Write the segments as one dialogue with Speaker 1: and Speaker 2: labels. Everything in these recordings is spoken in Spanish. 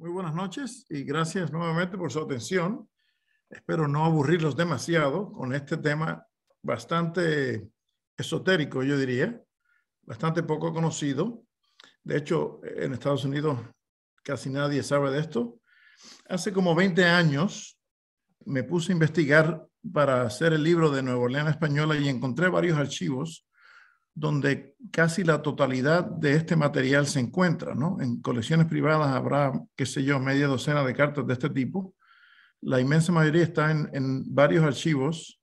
Speaker 1: Muy buenas noches y gracias nuevamente por su atención. Espero no aburrirlos demasiado con este tema bastante esotérico, yo diría, bastante poco conocido. De hecho, en Estados Unidos casi nadie sabe de esto. Hace como 20 años me puse a investigar para hacer el libro de Nueva Orleans Española y encontré varios archivos donde casi la totalidad de este material se encuentra. ¿no? En colecciones privadas habrá, qué sé yo, media docena de cartas de este tipo. La inmensa mayoría está en, varios archivos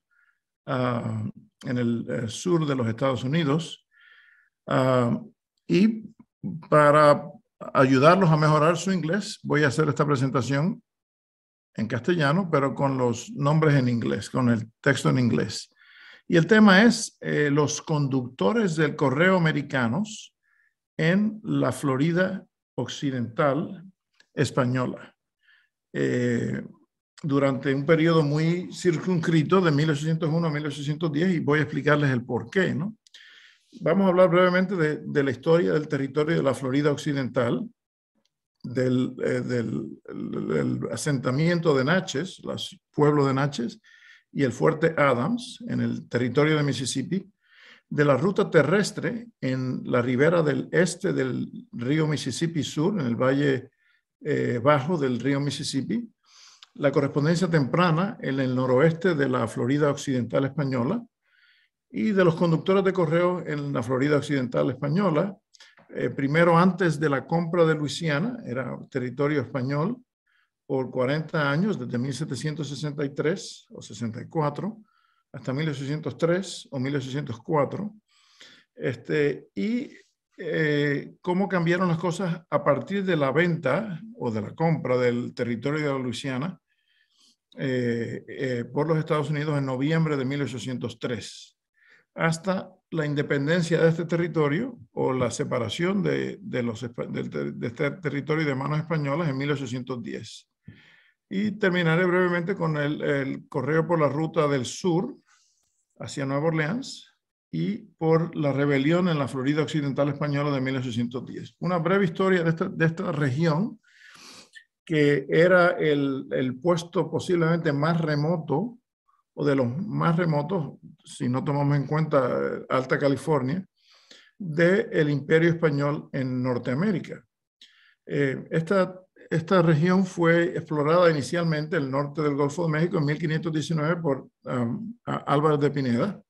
Speaker 1: ah, en el eh, sur de los Estados Unidos. Ah, y para ayudarlos a mejorar su inglés, voy a hacer esta presentación en castellano, pero con los nombres en inglés, con el texto en inglés. Y el tema es eh, los conductores del correo americanos en la Florida Occidental Española. Eh, durante un periodo muy circunscrito de 1801 a 1810 y voy a explicarles el por qué. ¿no? Vamos a hablar brevemente de, la historia del territorio de la Florida Occidental, del, eh, asentamiento de Natchez, los pueblos de Natchez, y el fuerte Adams en el territorio de Mississippi, de la ruta terrestre en la ribera del este del río Mississippi Sur, en el valle eh, bajo del río Mississippi, la correspondencia temprana en el noroeste de la Florida Occidental Española y de los conductores de correo en la Florida Occidental Española, eh, primero antes de la compra de Luisiana, era territorio español, por 40 años, desde 1763 o 64 hasta 1803 o 1804, este, y eh, cómo cambiaron las cosas a partir de la venta o de la compra del territorio de Luisiana eh, eh por los Estados Unidos en noviembre de 1803, hasta la independencia de este territorio o la separación de, los, de este territorio de manos españolas en 1810. Y terminaré brevemente con el, correo por la ruta del sur hacia Nueva Orleans y por la rebelión en la Florida Occidental Española de 1810. Una breve historia de esta, región que era el, puesto posiblemente más remoto o de los más remotos, si no tomamos en cuenta eh, Alta California, del imperio español en Norteamérica. Eh, esta esta región fue explorada inicialmente, el norte del Golfo de México, en 1519 por um, Álvaro de Pineda.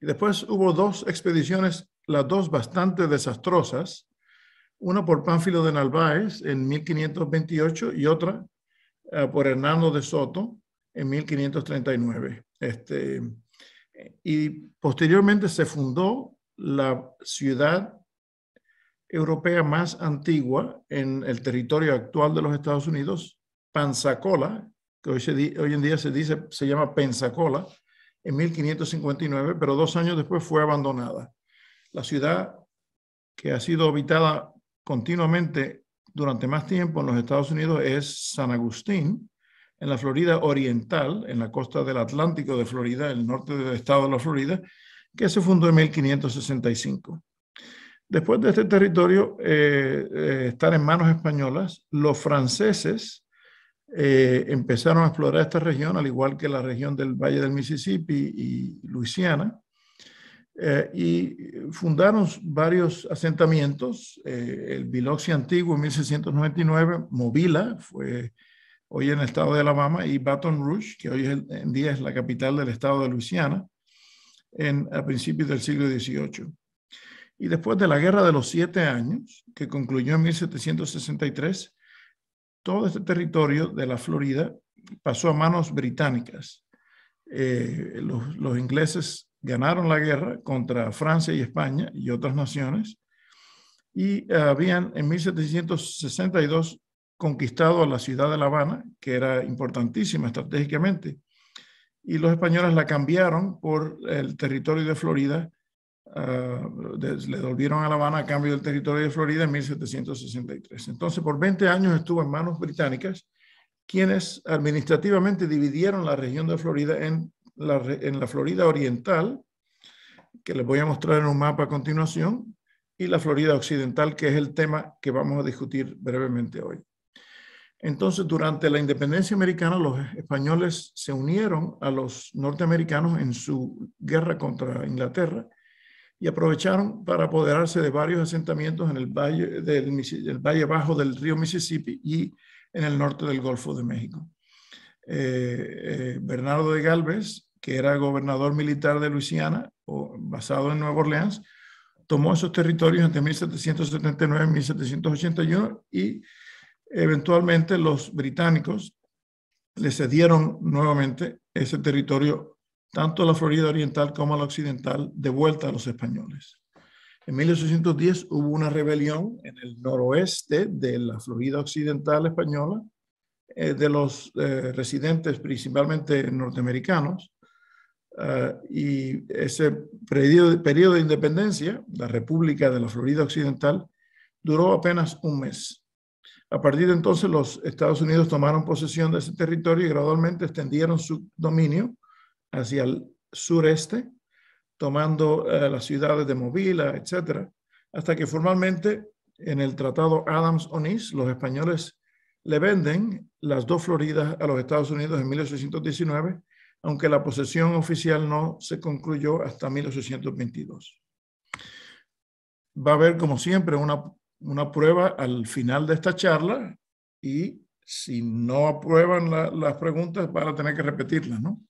Speaker 1: Y después hubo dos expediciones, las dos bastante desastrosas, una por Pánfilo de Narváez en 1528 y otra eh, por Hernando de Soto en 1539. Este, y posteriormente se fundó la ciudad europea más antigua en el territorio actual de los Estados Unidos, Pensacola, que hoy, hoy en día se dice, se llama Pensacola, en 1559, pero dos años después fue abandonada. La ciudad que ha sido habitada continuamente durante más tiempo en los Estados Unidos es San Agustín, en la Florida Oriental, en la costa del Atlántico de Florida, el norte del estado de la Florida, que se fundó en 1565. Después de este territorio eh, eh, estar en manos españolas, los franceses eh, empezaron a explorar esta región, al igual que la región del Valle del Mississippi y Luisiana, y fundaron varios asentamientos. el Biloxi antiguo en 1699, Mobila fue hoy en el estado de Alabama, y Baton Rouge, que hoy en día es la capital del estado de Luisiana, en, a principios del siglo XVIII. Y después de la Guerra de los Siete Años, que concluyó en 1763, todo este territorio de la Florida pasó a manos británicas. Eh, los, ingleses ganaron la guerra contra Francia y España y otras naciones y eh, habían en 1762 conquistado la ciudad de La Habana, que era importantísima estratégicamente, y los españoles la cambiaron por el territorio de Florida Ah, le devolvieron a La Habana a cambio del territorio de Florida en 1763. Entonces, por 20 años estuvo en manos británicas, quienes administrativamente dividieron la región de Florida en la, en la Florida Oriental, que les voy a mostrar en un mapa a continuación, y la Florida Occidental, que es el tema que vamos a discutir brevemente hoy. Entonces, durante la independencia americana, los españoles se unieron a los norteamericanos en su guerra contra Inglaterra y aprovecharon para apoderarse de varios asentamientos en el valle, del, valle bajo del río Mississippi y en el norte del Golfo de México. Eh, eh, Bernardo de Galvez, que era gobernador militar de Luisiana, o, basado en Nueva Orleans, tomó esos territorios entre 1779 y 1781 y eventualmente los británicos le cedieron nuevamente ese territorio tanto la Florida oriental como la occidental, de vuelta a los españoles. En 1810 hubo una rebelión en el noroeste de la Florida occidental española eh, de los eh, residentes principalmente norteamericanos eh, y ese periodo, periodo de independencia, la República de la Florida occidental, duró apenas un mes. A partir de entonces los Estados Unidos tomaron posesión de ese territorio y gradualmente extendieron su dominio hacia el sureste, tomando eh, las ciudades de Movila, etc., hasta que formalmente en el Tratado Adams-Onís los españoles le venden las dos Floridas a los Estados Unidos en 1819, aunque la posesión oficial no se concluyó hasta 1822. Va a haber, como siempre, una, prueba al final de esta charla y si no aprueban las preguntas van a tener que repetirlas, ¿no?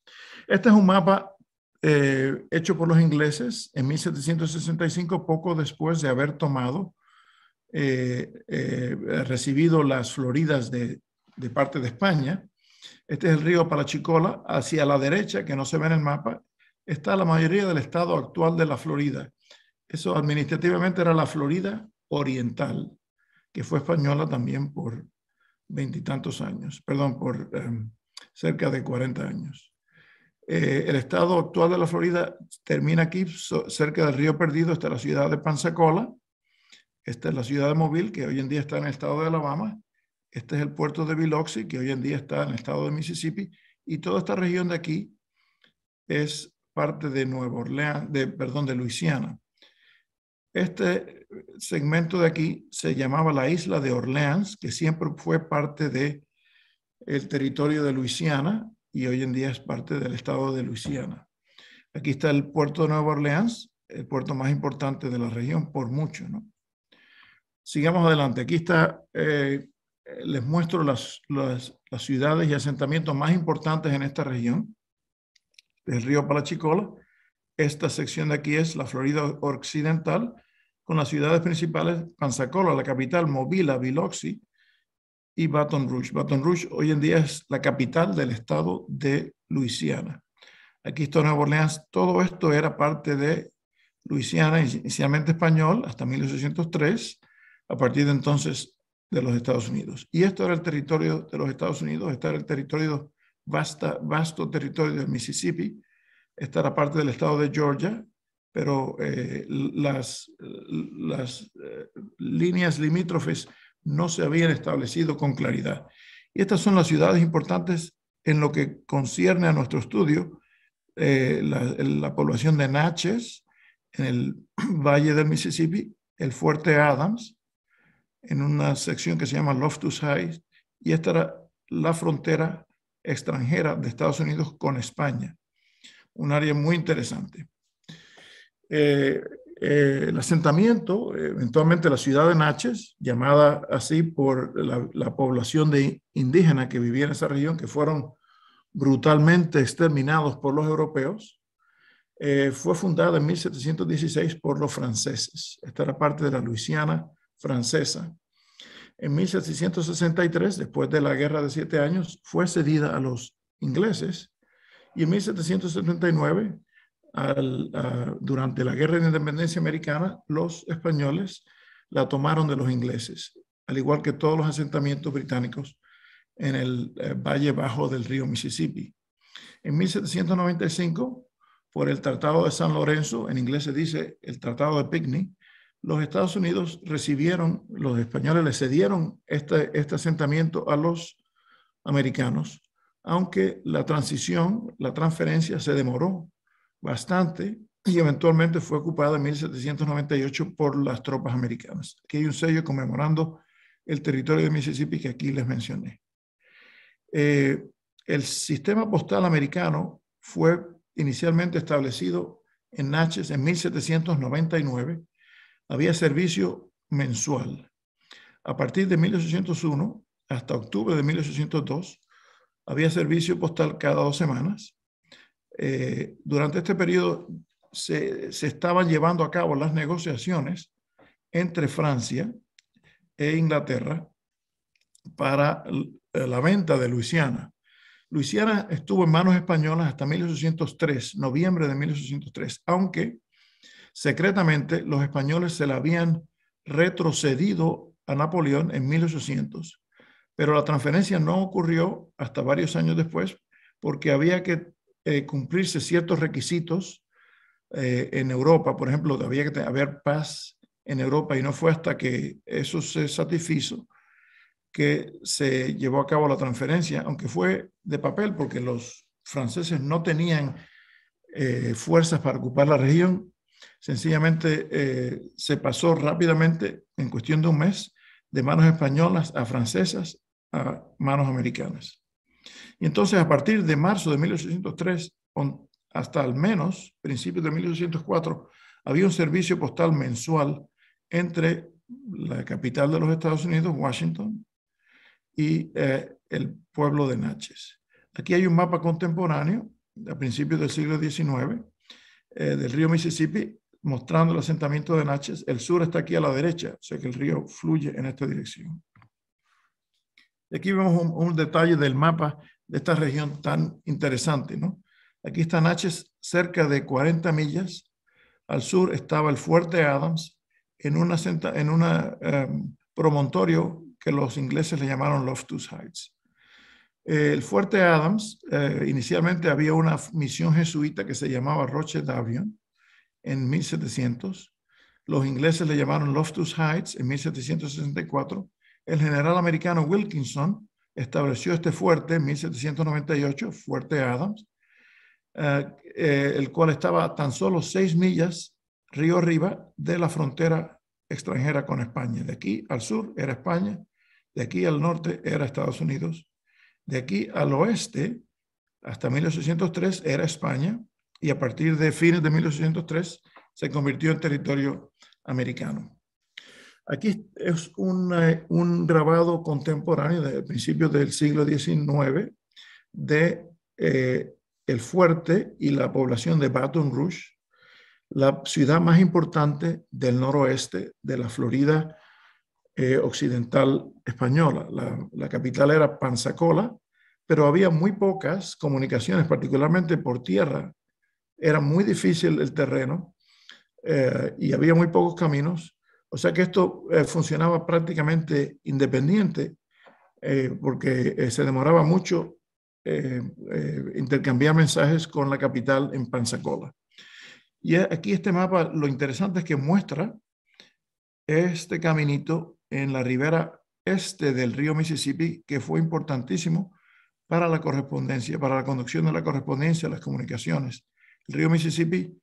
Speaker 1: Este es un mapa eh, hecho por los ingleses en 1765, poco después de haber tomado, eh, eh, recibido las Floridas de, de, parte de España. Este es el río Palachicola, hacia la derecha, que no se ve en el mapa, está la mayoría del estado actual de la Florida. Eso administrativamente era la Florida Oriental, que fue española también por veintitantos años, perdón, por cerca de 40 años. Eh, el estado actual de la Florida termina aquí, cerca del río Perdido, está la ciudad de Pensacola. Esta es la ciudad de Mobile, que hoy en día está en el estado de Alabama. Este es el puerto de Biloxi, que hoy en día está en el estado de Mississippi. Y toda esta región de aquí es parte de Nueva Orleans, de, perdón, de Luisiana. Este segmento de aquí se llamaba la isla de Orleans, que siempre fue parte de el territorio de Luisiana y hoy en día es parte del estado de Luisiana. Aquí está el puerto de Nueva Orleans, el puerto más importante de la región por mucho. ¿no? Sigamos adelante. Aquí está, eh, les muestro las, ciudades y asentamientos más importantes en esta región, del río Palachicola. Esta sección de aquí es la Florida Occidental, con las ciudades principales, Pensacola, la capital, Movila, Biloxi, y Baton Rouge. Baton Rouge hoy en día es la capital del estado de Luisiana. Aquí está Nueva Orleans, todo esto era parte de Luisiana, inicialmente español, hasta 1803, a partir de entonces de los Estados Unidos. Y esto era el territorio de los Estados Unidos, este el territorio, vasta, vasto territorio del Mississippi, esta era parte del estado de Georgia, pero eh, las, las eh, líneas limítrofes no se habían establecido con claridad. Y estas son las ciudades importantes en lo que concierne a nuestro estudio, eh, la, población de Natchez, en el valle del Mississippi, el fuerte Adams, en una sección que se llama Loftus Heights, y esta era la frontera extranjera de Estados Unidos con España, un área muy interesante. Eh, eh, el asentamiento, eh, eventualmente la ciudad de Natchez, llamada así por la, población de indígenas que vivía en esa región, que fueron brutalmente exterminados por los europeos, eh, fue fundada en 1716 por los franceses. Esta era parte de la Luisiana francesa. En 1763, después de la Guerra de Siete Años, fue cedida a los ingleses y en 1779 Ah, durante la Guerra de Independencia Americana, los españoles la tomaron de los ingleses, al igual que todos los asentamientos británicos en el eh, valle bajo del río Mississippi. En 1795, por el Tratado de San Lorenzo, en inglés se dice el Tratado de Pinckney, los Estados Unidos recibieron, los españoles le cedieron este, este asentamiento a los americanos, aunque la transición, la transferencia se demoró bastante y eventualmente fue ocupada en 1798 por las tropas americanas. Aquí hay un sello conmemorando el territorio de Mississippi que aquí les mencioné. Eh, el sistema postal americano fue inicialmente establecido en Natchez en 1799. Había servicio mensual. A partir de 1801 hasta octubre de 1802 había servicio postal cada dos semanas eh, durante este periodo se, se, estaban llevando a cabo las negociaciones entre Francia e Inglaterra para eh, la venta de Luisiana. Luisiana estuvo en manos españolas hasta 1803, noviembre de 1803, aunque secretamente los españoles se la habían retrocedido a Napoleón en 1800, pero la transferencia no ocurrió hasta varios años después porque había que eh, cumplirse ciertos requisitos eh, en Europa, por ejemplo, había que haber paz en Europa y no fue hasta que eso se satisfizo que se llevó a cabo la transferencia, aunque fue de papel, porque los franceses no tenían eh, fuerzas para ocupar la región, sencillamente se pasó rápidamente, en cuestión de un mes, de manos españolas a francesas a manos americanas. Y entonces a partir de marzo de 1803 hasta al menos principios de 1804 había un servicio postal mensual entre la capital de los Estados Unidos, Washington, y eh, el pueblo de Natchez. Aquí hay un mapa contemporáneo a principios del siglo XIX eh, del río Mississippi mostrando el asentamiento de Natchez. El sur está aquí a la derecha, o sea que el río fluye en esta dirección aquí vemos un, detalle del mapa de esta región tan interesante, ¿no? Aquí está Natchez, cerca de 40 millas. Al sur estaba el fuerte Adams, en un en una, em, promontorio que los ingleses le llamaron Loftus Heights. Eh, el fuerte Adams, eh, inicialmente había una misión jesuita que se llamaba Roche d'Avion en 1700. Los ingleses le llamaron Loftus Heights en 1764 el general americano Wilkinson estableció este fuerte en 1798, Fuerte Adams, eh, eh, el cual estaba tan solo seis millas río arriba de la frontera extranjera con España. De aquí al sur era España, de aquí al norte era Estados Unidos, de aquí al oeste hasta 1803 era España y a partir de fines de 1803 se convirtió en territorio americano. Aquí es eh, un, grabado contemporáneo de principios del siglo XIX de eh, el fuerte y la población de Baton Rouge, la ciudad más importante del noroeste de la Florida eh, occidental española. La, capital era Pensacola, pero había muy pocas comunicaciones, particularmente por tierra. Era muy difícil el terreno y había muy pocos caminos. O sea que esto eh, funcionaba prácticamente independiente eh, porque eh, se demoraba mucho intercambiar mensajes con la capital en Pensacola. Y aquí este mapa, lo interesante es que muestra este caminito en la ribera este del río Mississippi que fue importantísimo para la correspondencia, para la conducción de la correspondencia, las comunicaciones. El río Mississippi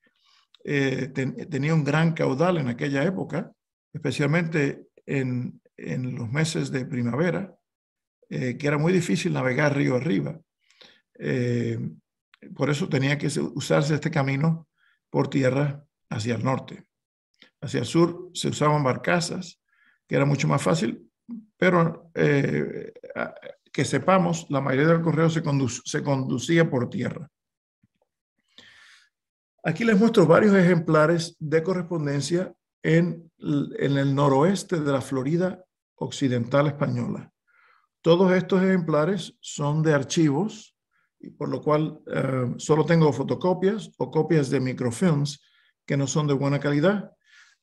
Speaker 1: tenía un gran caudal en aquella época especialmente en, los meses de primavera, eh, que era muy difícil navegar río arriba. Eh, por eso tenía que usarse este camino por tierra hacia el norte. Hacia el sur se usaban barcazas, que era mucho más fácil, pero eh, que sepamos, la mayoría del correo se, se conducía por tierra. Aquí les muestro varios ejemplares de correspondencia en, el noroeste de la Florida occidental española. Todos estos ejemplares son de archivos, por lo cual eh, solo tengo fotocopias o copias de microfilms que no son de buena calidad.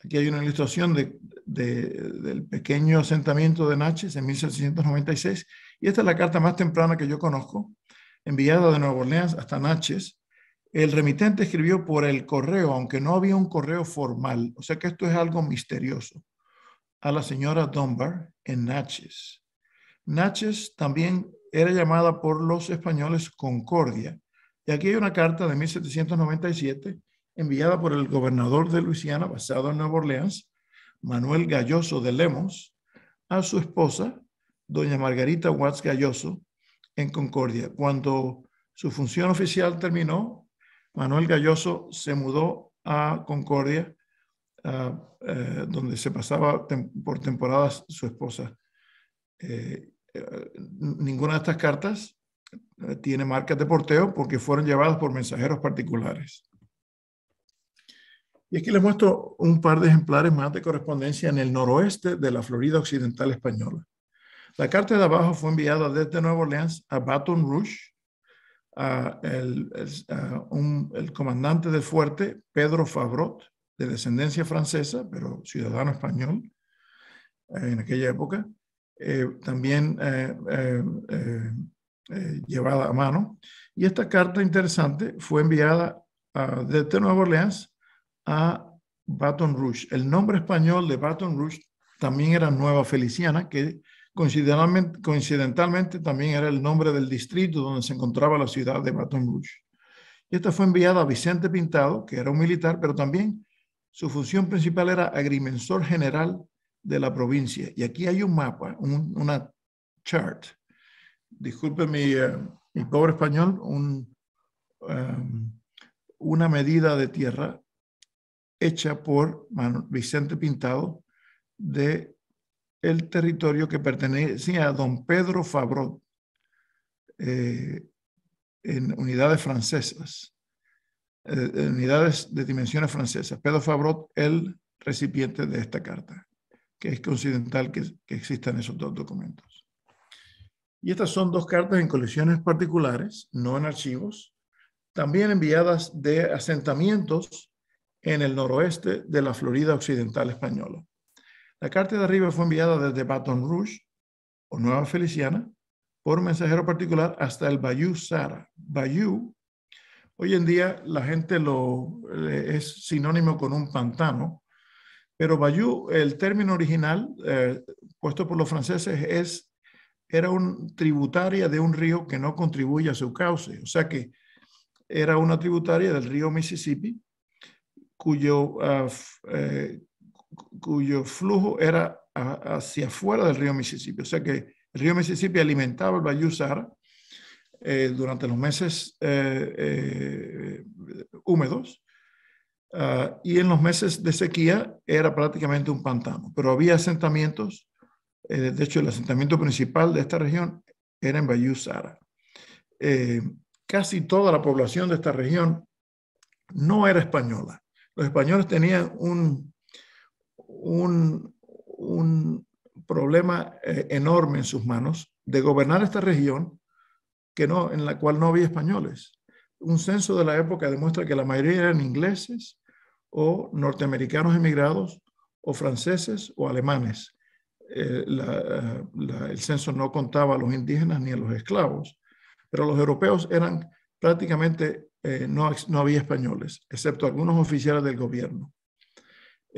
Speaker 1: Aquí hay una ilustración del pequeño asentamiento de Natchez en 1796, y esta es la carta más temprana que yo conozco, enviada de Nueva Orleans hasta Natchez, el remitente escribió por el correo, aunque no había un correo formal, o sea que esto es algo misterioso, a la señora Dunbar en Natchez. Natchez también era llamada por los españoles Concordia. Y aquí hay una carta de 1797 enviada por el gobernador de Luisiana, basado en Nueva Orleans, Manuel Galloso de Lemos, a su esposa, doña Margarita Watts Galloso, en Concordia. Cuando su función oficial terminó, Manuel Galloso se mudó a Concordia, eh, donde se pasaba por temporadas su esposa. Eh, eh, ninguna de estas cartas tiene marcas de porteo porque fueron llevadas por mensajeros particulares. Y aquí les muestro un par de ejemplares más de correspondencia en el noroeste de la Florida Occidental Española. La carta de abajo fue enviada desde Nueva Orleans a Baton Rouge el, comandante del fuerte, Pedro Fabrot, de descendencia francesa, pero ciudadano español eh, en aquella época, eh, también eh, llevada a mano. Y esta carta interesante fue enviada ah, desde Nueva Orleans a Baton Rouge. El nombre español de Baton Rouge también era Nueva Feliciana, que Coincidentalmente, también era el nombre del distrito donde se encontraba la ciudad de Baton Rouge. Y esta fue enviada a Vicente Pintado, que era un militar, pero también su función principal era agrimensor general de la provincia. Y aquí hay un mapa, una chart. Disculpe mi, eh, pobre español, em, una medida de tierra hecha por Vicente Pintado de el territorio que pertenecía a don Pedro Fabrot eh, en unidades francesas, eh, unidades de dimensiones francesas. Pedro Fabrot, el recipiente de esta carta, que es coincidental que existan esos dos documentos. Y estas son dos cartas en colecciones particulares, no en archivos, también enviadas de asentamientos en el noroeste de la Florida Occidental Española. La carta de arriba fue enviada desde Baton Rouge, o Nueva Feliciana, por un mensajero particular hasta el Bayou Sara. Bayou, hoy en día la gente lo es sinónimo con un pantano, pero Bayou, el término original eh, puesto por los franceses es, era un tributaria de un río que no contribuye a su cauce, o sea que era una tributaria del río Mississippi, cuyo, ah, eh, cuyo flujo era hacia afuera del río Mississippi. O sea que el río Mississippi alimentaba el Bayou eh, durante los meses eh, eh, húmedos ah, y en los meses de sequía era prácticamente un pantano, pero había asentamientos, eh, de hecho el asentamiento principal de esta región era en Bayou Sara. casi toda la población de esta región no era española. Los españoles tenían un un, problema eh, enorme en sus manos de gobernar esta región que no, en la cual no había españoles. Un censo de la época demuestra que la mayoría eran ingleses o norteamericanos emigrados o franceses o alemanes. Eh, el censo no contaba a los indígenas ni a los esclavos, pero los europeos eran prácticamente, eh, no había españoles, excepto algunos oficiales del gobierno.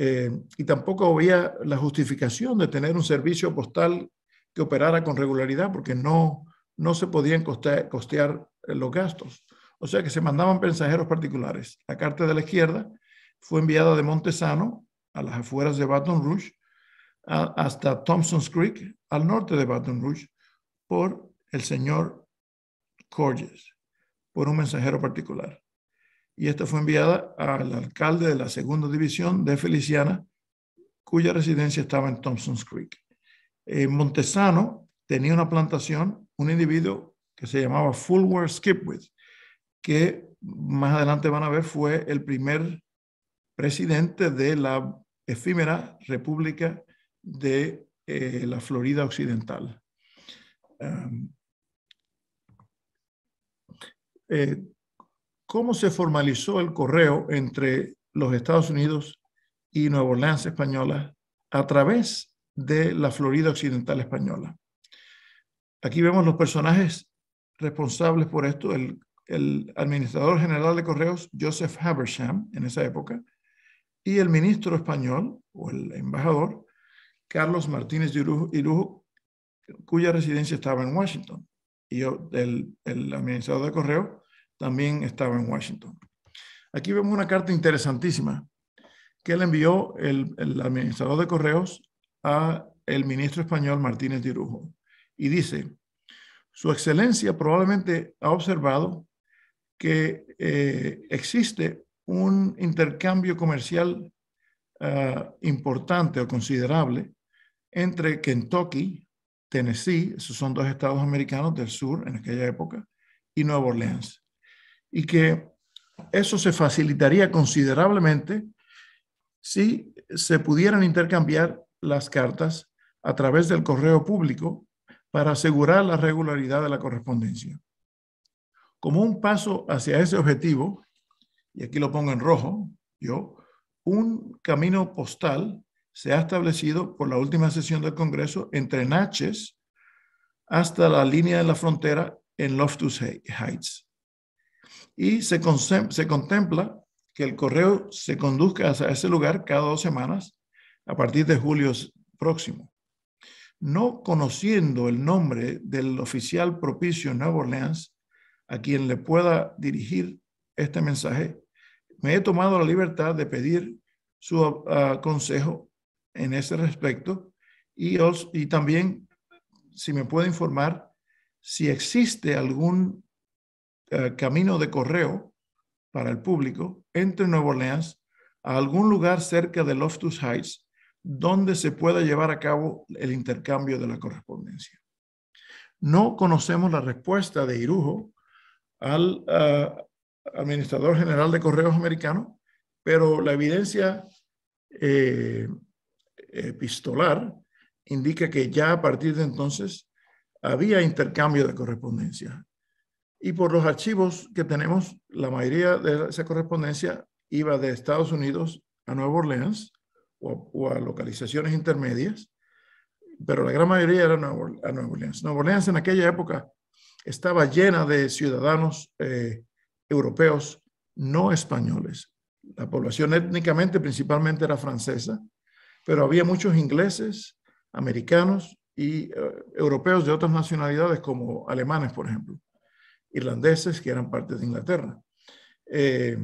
Speaker 1: Eh, y tampoco había la justificación de tener un servicio postal que operara con regularidad porque no, se podían costear, eh, los gastos. O sea que se mandaban mensajeros particulares. La carta de la izquierda fue enviada de Montesano, a las afueras de Baton Rouge, hasta Thompson's Creek, al norte de Baton Rouge, por el señor Corges, por un mensajero particular y esta fue enviada al alcalde de la segunda división de Feliciana, cuya residencia estaba en Thompson's Creek. En eh, Montesano tenía una plantación, un individuo que se llamaba Fulwer Skipwith, que más adelante van a ver fue el primer presidente de la efímera República de eh, la Florida Occidental. Em, eh, cómo se formalizó el correo entre los Estados Unidos y Nueva Orleans española a través de la Florida Occidental española. Aquí vemos los personajes responsables por esto, el, administrador general de correos, Joseph Habersham, en esa época, y el ministro español o el embajador, Carlos Martínez de Irujo, cuya residencia estaba en Washington. Y el, el administrador de correo también estaba en Washington. Aquí vemos una carta interesantísima que le envió el, administrador de correos a el ministro español Martínez Dirujo y dice, Su Excelencia probablemente ha observado que eh, existe un intercambio comercial ah, importante o considerable entre Kentucky, Tennessee, esos son dos estados americanos del sur en aquella época, y Nueva Orleans y que eso se facilitaría considerablemente si se pudieran intercambiar las cartas a través del correo público para asegurar la regularidad de la correspondencia. Como un paso hacia ese objetivo, y aquí lo pongo en rojo, yo, un camino postal se ha establecido por la última sesión del Congreso entre Natchez hasta la línea de la frontera en Loftus Heights y se, se contempla que el correo se conduzca a ese lugar cada dos semanas a partir de julio próximo. No conociendo el nombre del oficial propicio en Nueva Orleans a quien le pueda dirigir este mensaje, me he tomado la libertad de pedir su ah, consejo en ese respecto y, os, y también si me puede informar si existe algún eh, camino de correo para el público entre Nueva Orleans a algún lugar cerca de Loftus Heights donde se pueda llevar a cabo el intercambio de la correspondencia. No conocemos la respuesta de Irujo al eh, administrador general de correos americano, pero la evidencia eh, epistolar indica que ya a partir de entonces había intercambio de correspondencia y por los archivos que tenemos, la mayoría de esa correspondencia iba de Estados Unidos a Nueva Orleans o, a localizaciones intermedias, pero la gran mayoría era a Nueva Orleans. Nueva Orleans en aquella época estaba llena de ciudadanos eh, europeos no españoles. La población étnicamente principalmente era francesa, pero había muchos ingleses, americanos y eh, europeos de otras nacionalidades como alemanes, por ejemplo irlandeses que eran parte de Inglaterra. Eh,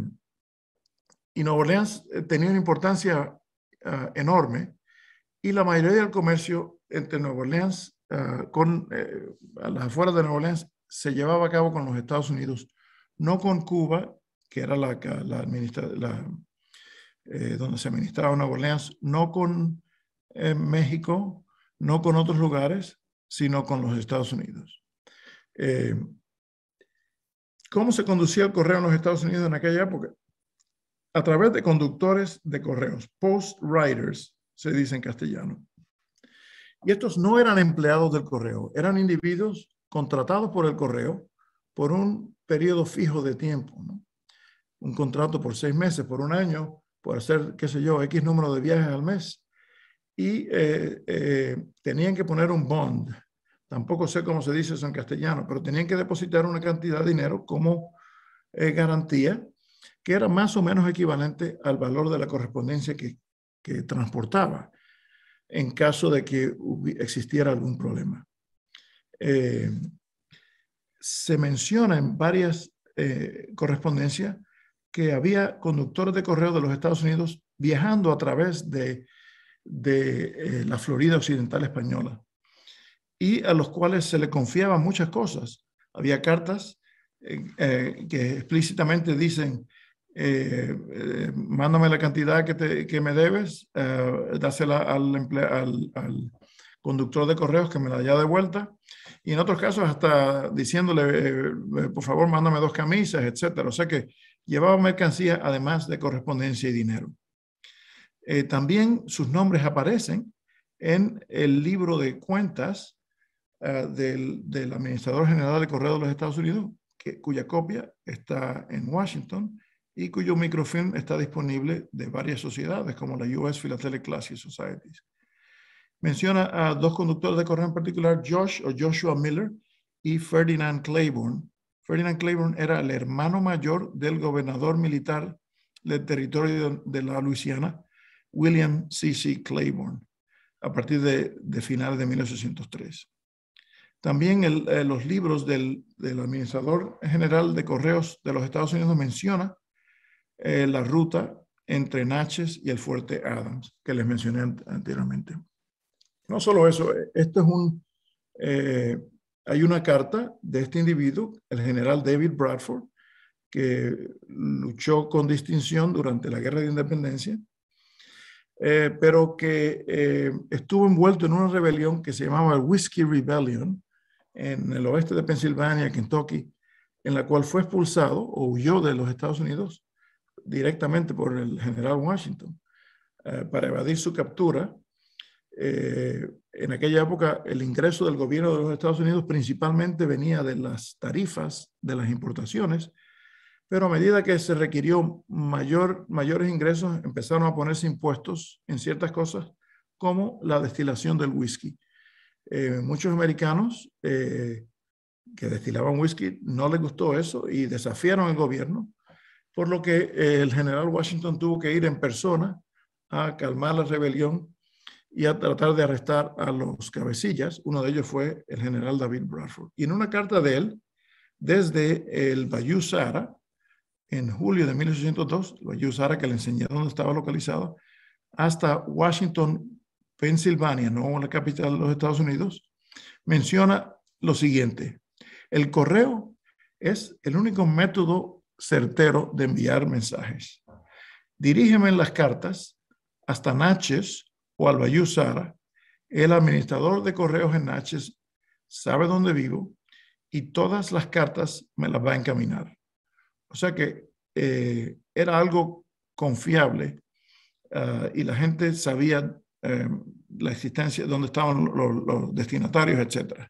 Speaker 1: y Nueva Orleans eh, tenía una importancia ah, enorme y la mayoría del comercio entre Nueva Orleans, ah, con, eh, a las afueras de Nueva Orleans, se llevaba a cabo con los Estados Unidos, no con Cuba, que era la, donde se administraba Nueva Orleans, no con México, no con otros lugares, sino con los Estados Unidos. ¿Cómo se conducía el correo en los Estados Unidos en aquella época? A través de conductores de correos, post writers, se dice en castellano. Y estos no eran empleados del correo, eran individuos contratados por el correo por un periodo fijo de tiempo, un contrato por seis meses, por un año, por hacer, qué sé yo, X número de viajes al mes. Y eh, eh, tenían que poner un bond, tampoco sé cómo se dice eso en castellano, pero tenían que depositar una cantidad de dinero como eh, garantía que era más o menos equivalente al valor de la correspondencia que, transportaba en caso de que existiera algún problema. Eh, se menciona en varias eh, correspondencias que había conductores de correo de los Estados Unidos viajando a través de, la Florida Occidental Española y a los cuales se le confiaban muchas cosas. Había cartas eh, eh, que explícitamente dicen, eh, mándame la cantidad que, que me debes, dásela al, conductor de correos que me la haya de vuelta. Y en otros casos hasta diciéndole, por favor, mándame dos camisas, etc. O sea que llevaba mercancía además de correspondencia y dinero. también sus nombres aparecen en el libro de cuentas eh, del, administrador general del Correo de los Estados Unidos, cuya copia está en Washington y cuyo microfilm está disponible de varias sociedades, como la U.S. Philatelic Classic Societies. Menciona a dos conductores de correo en particular, Josh o Joshua Miller y Ferdinand Claiborne. Ferdinand Claiborne era el hermano mayor del gobernador militar del territorio de la Luisiana, William C.C. Claiborne, a partir de, de finales de 1803. También eh, los libros del, administrador general de correos de los Estados Unidos menciona eh, la ruta entre Natchez y el fuerte Adams, que les mencioné anteriormente. No solo eso, eh, esto es un, hay una carta de este individuo, el general David Bradford, que luchó con distinción durante la Guerra de Independencia, pero que estuvo envuelto en una rebelión que se llamaba Whiskey Rebellion, en el oeste de Pensilvania, Kentucky, en la cual fue expulsado o huyó de los Estados Unidos directamente por el general Washington eh, para evadir su captura. Eh, en aquella época el ingreso del gobierno de los Estados Unidos principalmente venía de las tarifas de las importaciones, pero a medida que se requirió mayor, mayores ingresos empezaron a ponerse impuestos en ciertas cosas como la destilación del whisky. Eh, muchos americanos eh, que destilaban whisky no les gustó eso y desafiaron el gobierno, por lo que eh, el general Washington tuvo que ir en persona a calmar la rebelión y a tratar de arrestar a los cabecillas. Uno de ellos fue el general David Bradford. Y en una carta de él, desde el Bayou Sara, en julio de 1802, el Bayou Sara que le enseñé dónde estaba localizado, hasta Washington, Pensilvania, no la capital de los Estados Unidos, menciona lo siguiente. El correo es el único método certero de enviar mensajes. Dirígeme las cartas hasta Naches o Albayú Sara. El administrador de correos en Naches sabe dónde vivo y todas las cartas me las va a encaminar. O sea que eh, era algo confiable ah, y la gente sabía Em, la existencia, dónde estaban los, destinatarios, etc.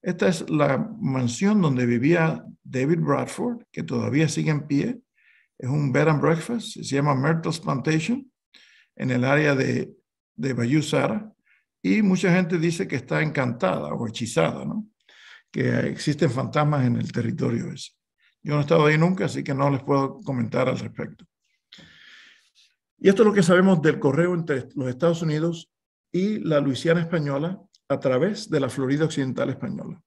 Speaker 1: Esta es la mansión donde vivía David Bradford, que todavía sigue en pie. Es un bed and breakfast, se llama Myrtle's Plantation, en el área de, de Bayou Sara. Y mucha gente dice que está encantada o hechizada, ¿no? que existen fantasmas en el territorio ese. Yo no he estado ahí nunca, así que no les puedo comentar al respecto. Y esto es lo que sabemos del correo entre los Estados Unidos y la Luisiana española a través de la Florida Occidental española.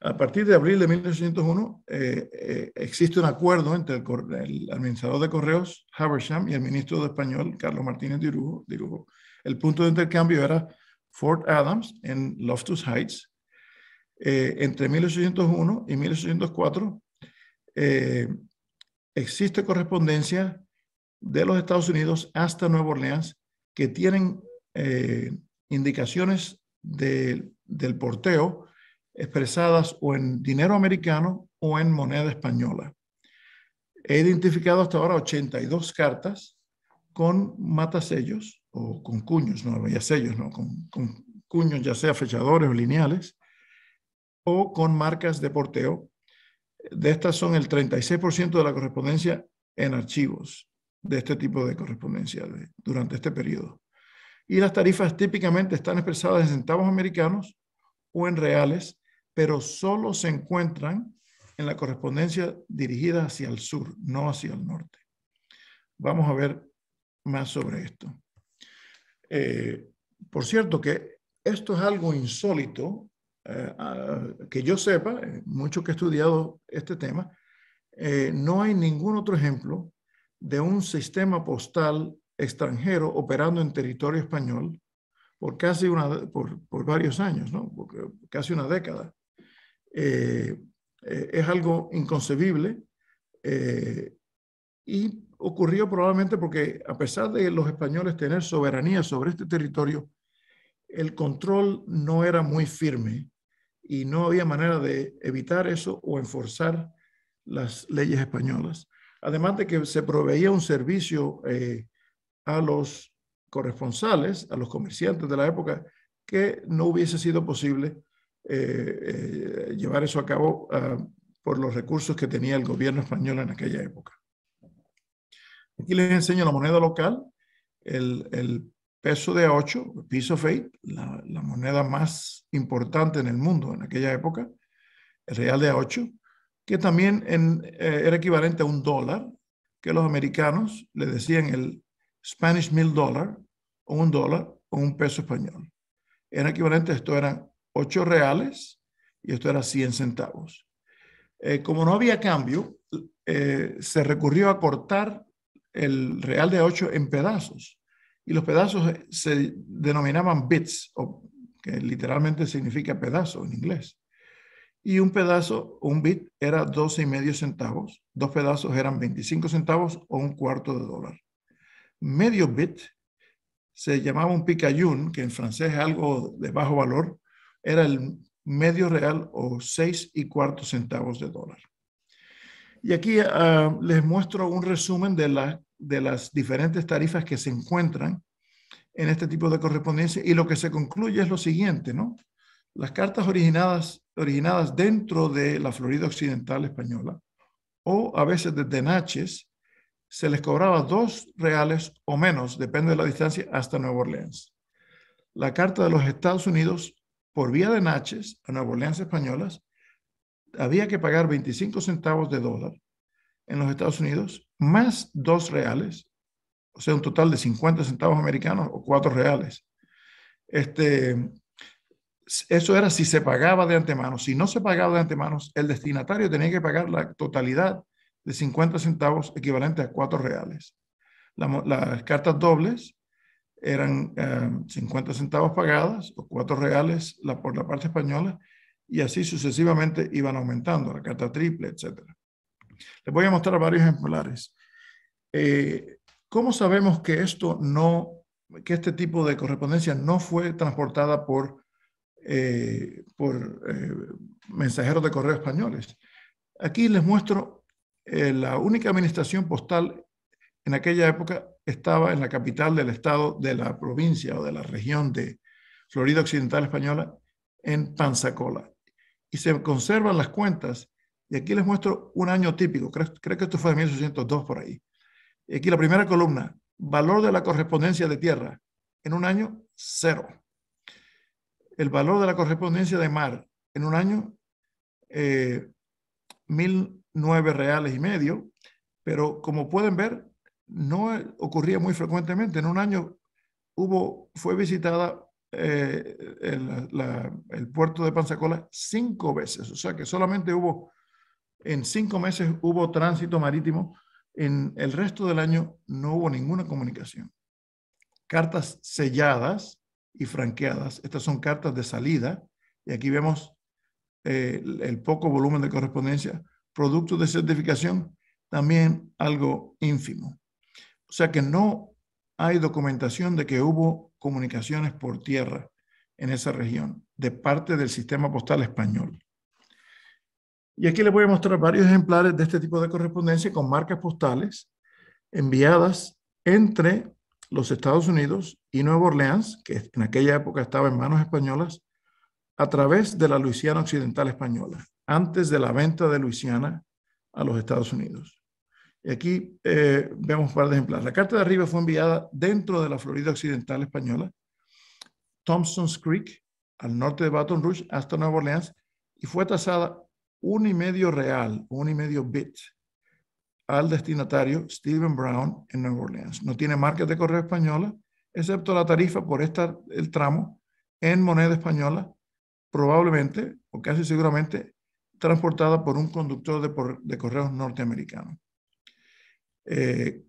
Speaker 1: A partir de abril de 1801 eh, eh, existe un acuerdo entre el, administrador de correos Habersham y el ministro de español Carlos Martínez de dirujo El punto de intercambio era Fort Adams en Loftus Heights. Eh, entre 1801 y 1804 existe correspondencia de los Estados Unidos hasta Nueva Orleans que tienen eh, indicaciones del porteo expresadas o en dinero americano o en moneda española. He identificado hasta ahora 82 cartas con matasellos o con cuños, no, ya sellos, con, con cuños ya sea fechadores o lineales o con marcas de porteo. De estas son el 36% de la correspondencia en archivos, de este tipo de correspondencia durante este periodo. Y las tarifas típicamente están expresadas en centavos americanos o en reales, pero solo se encuentran en la correspondencia dirigida hacia el sur, no hacia el norte. Vamos a ver más sobre esto. Eh, por cierto que esto es algo insólito, eh, que yo sepa, eh, mucho que he estudiado este tema, no hay ningún otro ejemplo de un sistema postal extranjero operando en territorio español por casi una, por, varios años, casi una década. Eh, eh, es algo inconcebible eh, y ocurrió probablemente porque a pesar de los españoles tener soberanía sobre este territorio, el control no era muy firme y no había manera de evitar eso o enforzar las leyes españolas. Además de que se proveía un servicio eh, a los corresponsales, a los comerciantes de la época, que no hubiese sido posible eh, eh, llevar eso a cabo ah, por los recursos que tenía el gobierno español en aquella época. Aquí les enseño la moneda local, el, peso de A8, piece of eight, la, la, moneda más importante en el mundo en aquella época, el real de A8, que también eh, era equivalente a un dólar, que los americanos le decían el Spanish Mil Dollar, o un dólar, o un peso español. Era equivalente, esto eran 8 reales y esto era 100 centavos. Eh, como no había cambio, eh, se recurrió a cortar el real de 8 en pedazos y los pedazos se denominaban bits, que literalmente significa pedazo en inglés y un pedazo, un bit, era 12 y medio centavos, dos pedazos eran 25 centavos o un cuarto de dólar. Medio bit se llamaba un picayún, que en francés es algo de bajo valor, era el medio real o 6 y cuarto centavos de dólar. Y aquí ah, les muestro un resumen de, de las diferentes tarifas que se encuentran en este tipo de correspondencia y lo que se concluye es lo siguiente, ¿no? las cartas originadas, originadas dentro de la Florida Occidental Española o a veces desde Natchez, se les cobraba dos reales o menos, depende de la distancia, hasta Nueva Orleans. La carta de los Estados Unidos por vía de Natchez a Nueva Orleans españolas había que pagar 25 centavos de dólar en los Estados Unidos más dos reales, o sea, un total de 50 centavos americanos o cuatro reales. Este, eso era si se pagaba de antemano. Si no se pagaba de antemano, el destinatario tenía que pagar la totalidad de 50 centavos equivalente a 4 reales. las cartas dobles eran 50 eh, centavos pagadas o 4 reales la, por la parte española y así sucesivamente iban aumentando, la carta triple, etc. Les voy a mostrar varios ejemplares. Eh, ¿Cómo sabemos que esto no, que este tipo de correspondencia no fue transportada por eh, por eh, mensajeros de correo españoles. Aquí les muestro eh, la única administración postal en aquella época estaba en la capital del estado de la provincia o de la región de Florida Occidental Española, en Panzacola. Y se conservan las cuentas. Y aquí les muestro un año típico. Creo, que esto fue de 1802 por ahí. aquí la primera columna, valor de la correspondencia de tierra. En un año, cero el valor de la correspondencia de mar en un año, eh, mil nueve reales y medio, pero como pueden ver, no eh, ocurría muy frecuentemente. En un año hubo, fue visitada eh, el, el, puerto de Panzacola cinco veces, o sea que solamente hubo, en cinco meses hubo tránsito marítimo, en el resto del año no hubo ninguna comunicación. Cartas selladas y franqueadas. Estas son cartas de salida y aquí vemos eh, el poco volumen de correspondencia. Productos de certificación, también algo ínfimo. O sea que no hay documentación de que hubo comunicaciones por tierra en esa región de parte del sistema postal español. Y aquí les voy a mostrar varios ejemplares de este tipo de correspondencia con marcas postales enviadas entre los Estados Unidos y Nueva Orleans, que en aquella época estaba en manos españolas, a través de la Luisiana Occidental Española, antes de la venta de Luisiana a los Estados Unidos. Y aquí eh, vemos un par de ejemplares. La carta de arriba fue enviada dentro de la Florida Occidental Española, Thompson's Creek, al norte de Baton Rouge, hasta Nueva Orleans, y fue tasada un y medio real, un y medio bit, al destinatario Stephen Brown en Nueva Orleans. No tiene marcas de correo española, excepto la tarifa por esta, el tramo en moneda española, probablemente o casi seguramente transportada por un conductor de, de correos norteamericano. Eh,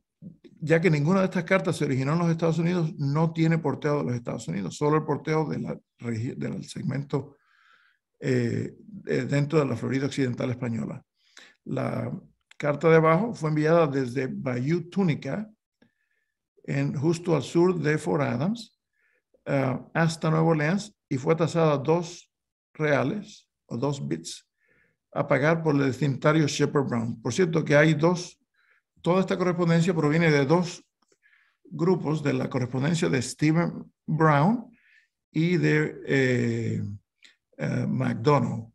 Speaker 1: ya que ninguna de estas cartas se originó en los Estados Unidos, no tiene porteo de los Estados Unidos, solo el porteo de la, del segmento eh, dentro de la Florida Occidental Española. La, Carta de abajo fue enviada desde Bayou Túnica, en, justo al sur de Fort Adams, ah, hasta Nueva Orleans y fue tasada dos reales o dos bits a pagar por el destinatario Shepard Brown. Por cierto que hay dos, toda esta correspondencia proviene de dos grupos, de la correspondencia de Stephen Brown y de eh, eh, McDonald,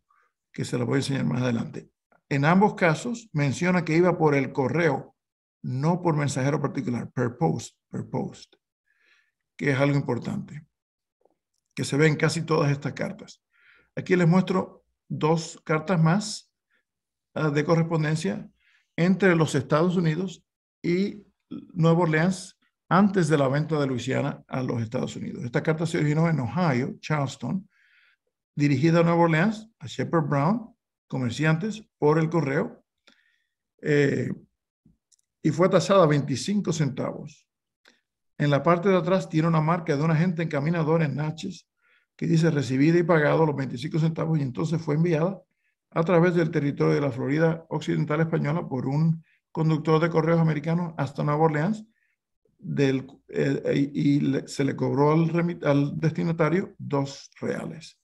Speaker 1: que se la voy a enseñar más adelante. En ambos casos menciona que iba por el correo, no por mensajero particular, per post, per post, que es algo importante, que se ve en casi todas estas cartas. Aquí les muestro dos cartas más ah, de correspondencia entre los Estados Unidos y Nueva Orleans antes de la venta de Luisiana a los Estados Unidos. Esta carta se originó en Ohio, Charleston, dirigida a Nueva Orleans, a Shepard Brown, comerciantes por el correo eh, y fue tasada 25 centavos. En la parte de atrás tiene una marca de un agente encaminador en Natchez que dice recibida y pagado los 25 centavos y entonces fue enviada a través del territorio de la Florida Occidental Española por un conductor de correos americano hasta Nueva Orleans del, eh, eh, y se le cobró al, al destinatario dos reales.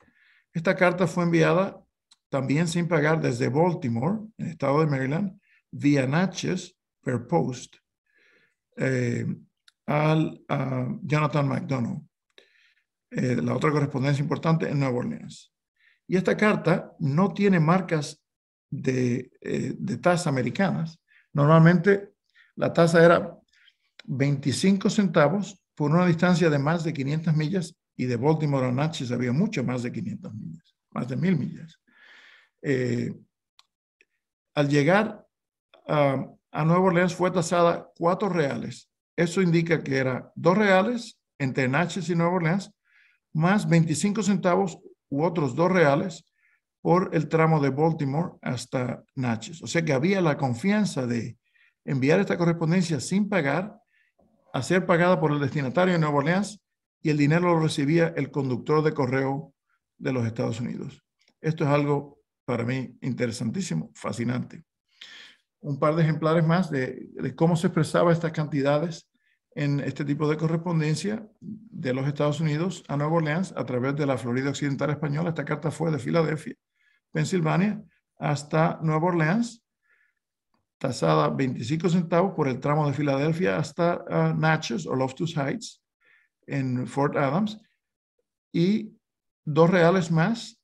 Speaker 1: Esta carta fue enviada también sin pagar desde Baltimore, en el estado de Maryland, vía Natchez per post eh, al Jonathan McDonough. Eh, la otra correspondencia importante en Nueva Orleans. Y esta carta no tiene marcas de, eh, tasa americanas. Normalmente la tasa era 25 centavos por una distancia de más de 500 millas y de Baltimore a Natchez había mucho más de 500 millas, más de mil millas. Eh, al llegar a, Nueva Orleans fue tasada cuatro reales. Eso indica que era dos reales entre Natchez y Nueva Orleans, más 25 centavos u otros dos reales por el tramo de Baltimore hasta Natchez. O sea que había la confianza de enviar esta correspondencia sin pagar, a ser pagada por el destinatario de Nueva Orleans y el dinero lo recibía el conductor de correo de los Estados Unidos. Esto es algo para mí interesantísimo, fascinante. Un par de ejemplares más de, cómo se expresaba estas cantidades en este tipo de correspondencia de los Estados Unidos a Nueva Orleans a través de la Florida Occidental Española. Esta carta fue de Filadelfia, Pensilvania, hasta Nueva Orleans, tasada 25 centavos por el tramo de Filadelfia hasta ah, Natchez o Loftus Heights en Fort Adams y dos reales más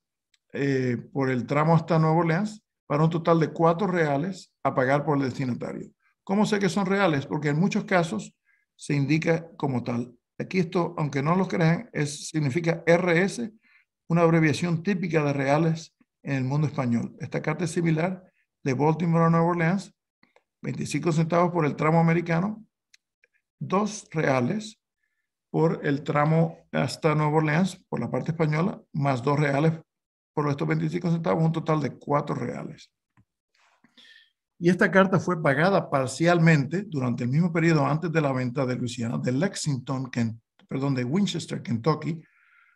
Speaker 1: eh, por el tramo hasta Nueva Orleans para un total de cuatro reales a pagar por el destinatario. ¿Cómo sé que son reales? Porque en muchos casos se indica como tal. Aquí esto, aunque no lo crean, es, significa RS, una abreviación típica de reales en el mundo español. Esta carta es similar de Baltimore a Nueva Orleans, 25 centavos por el tramo americano, dos reales por el tramo hasta Nueva Orleans, por la parte española, más dos reales por estos 25 centavos, un total de 4 reales. Y esta carta fue pagada parcialmente durante el mismo periodo antes de la venta de Luisiana, de Lexington, perdón, de Winchester, Kentucky,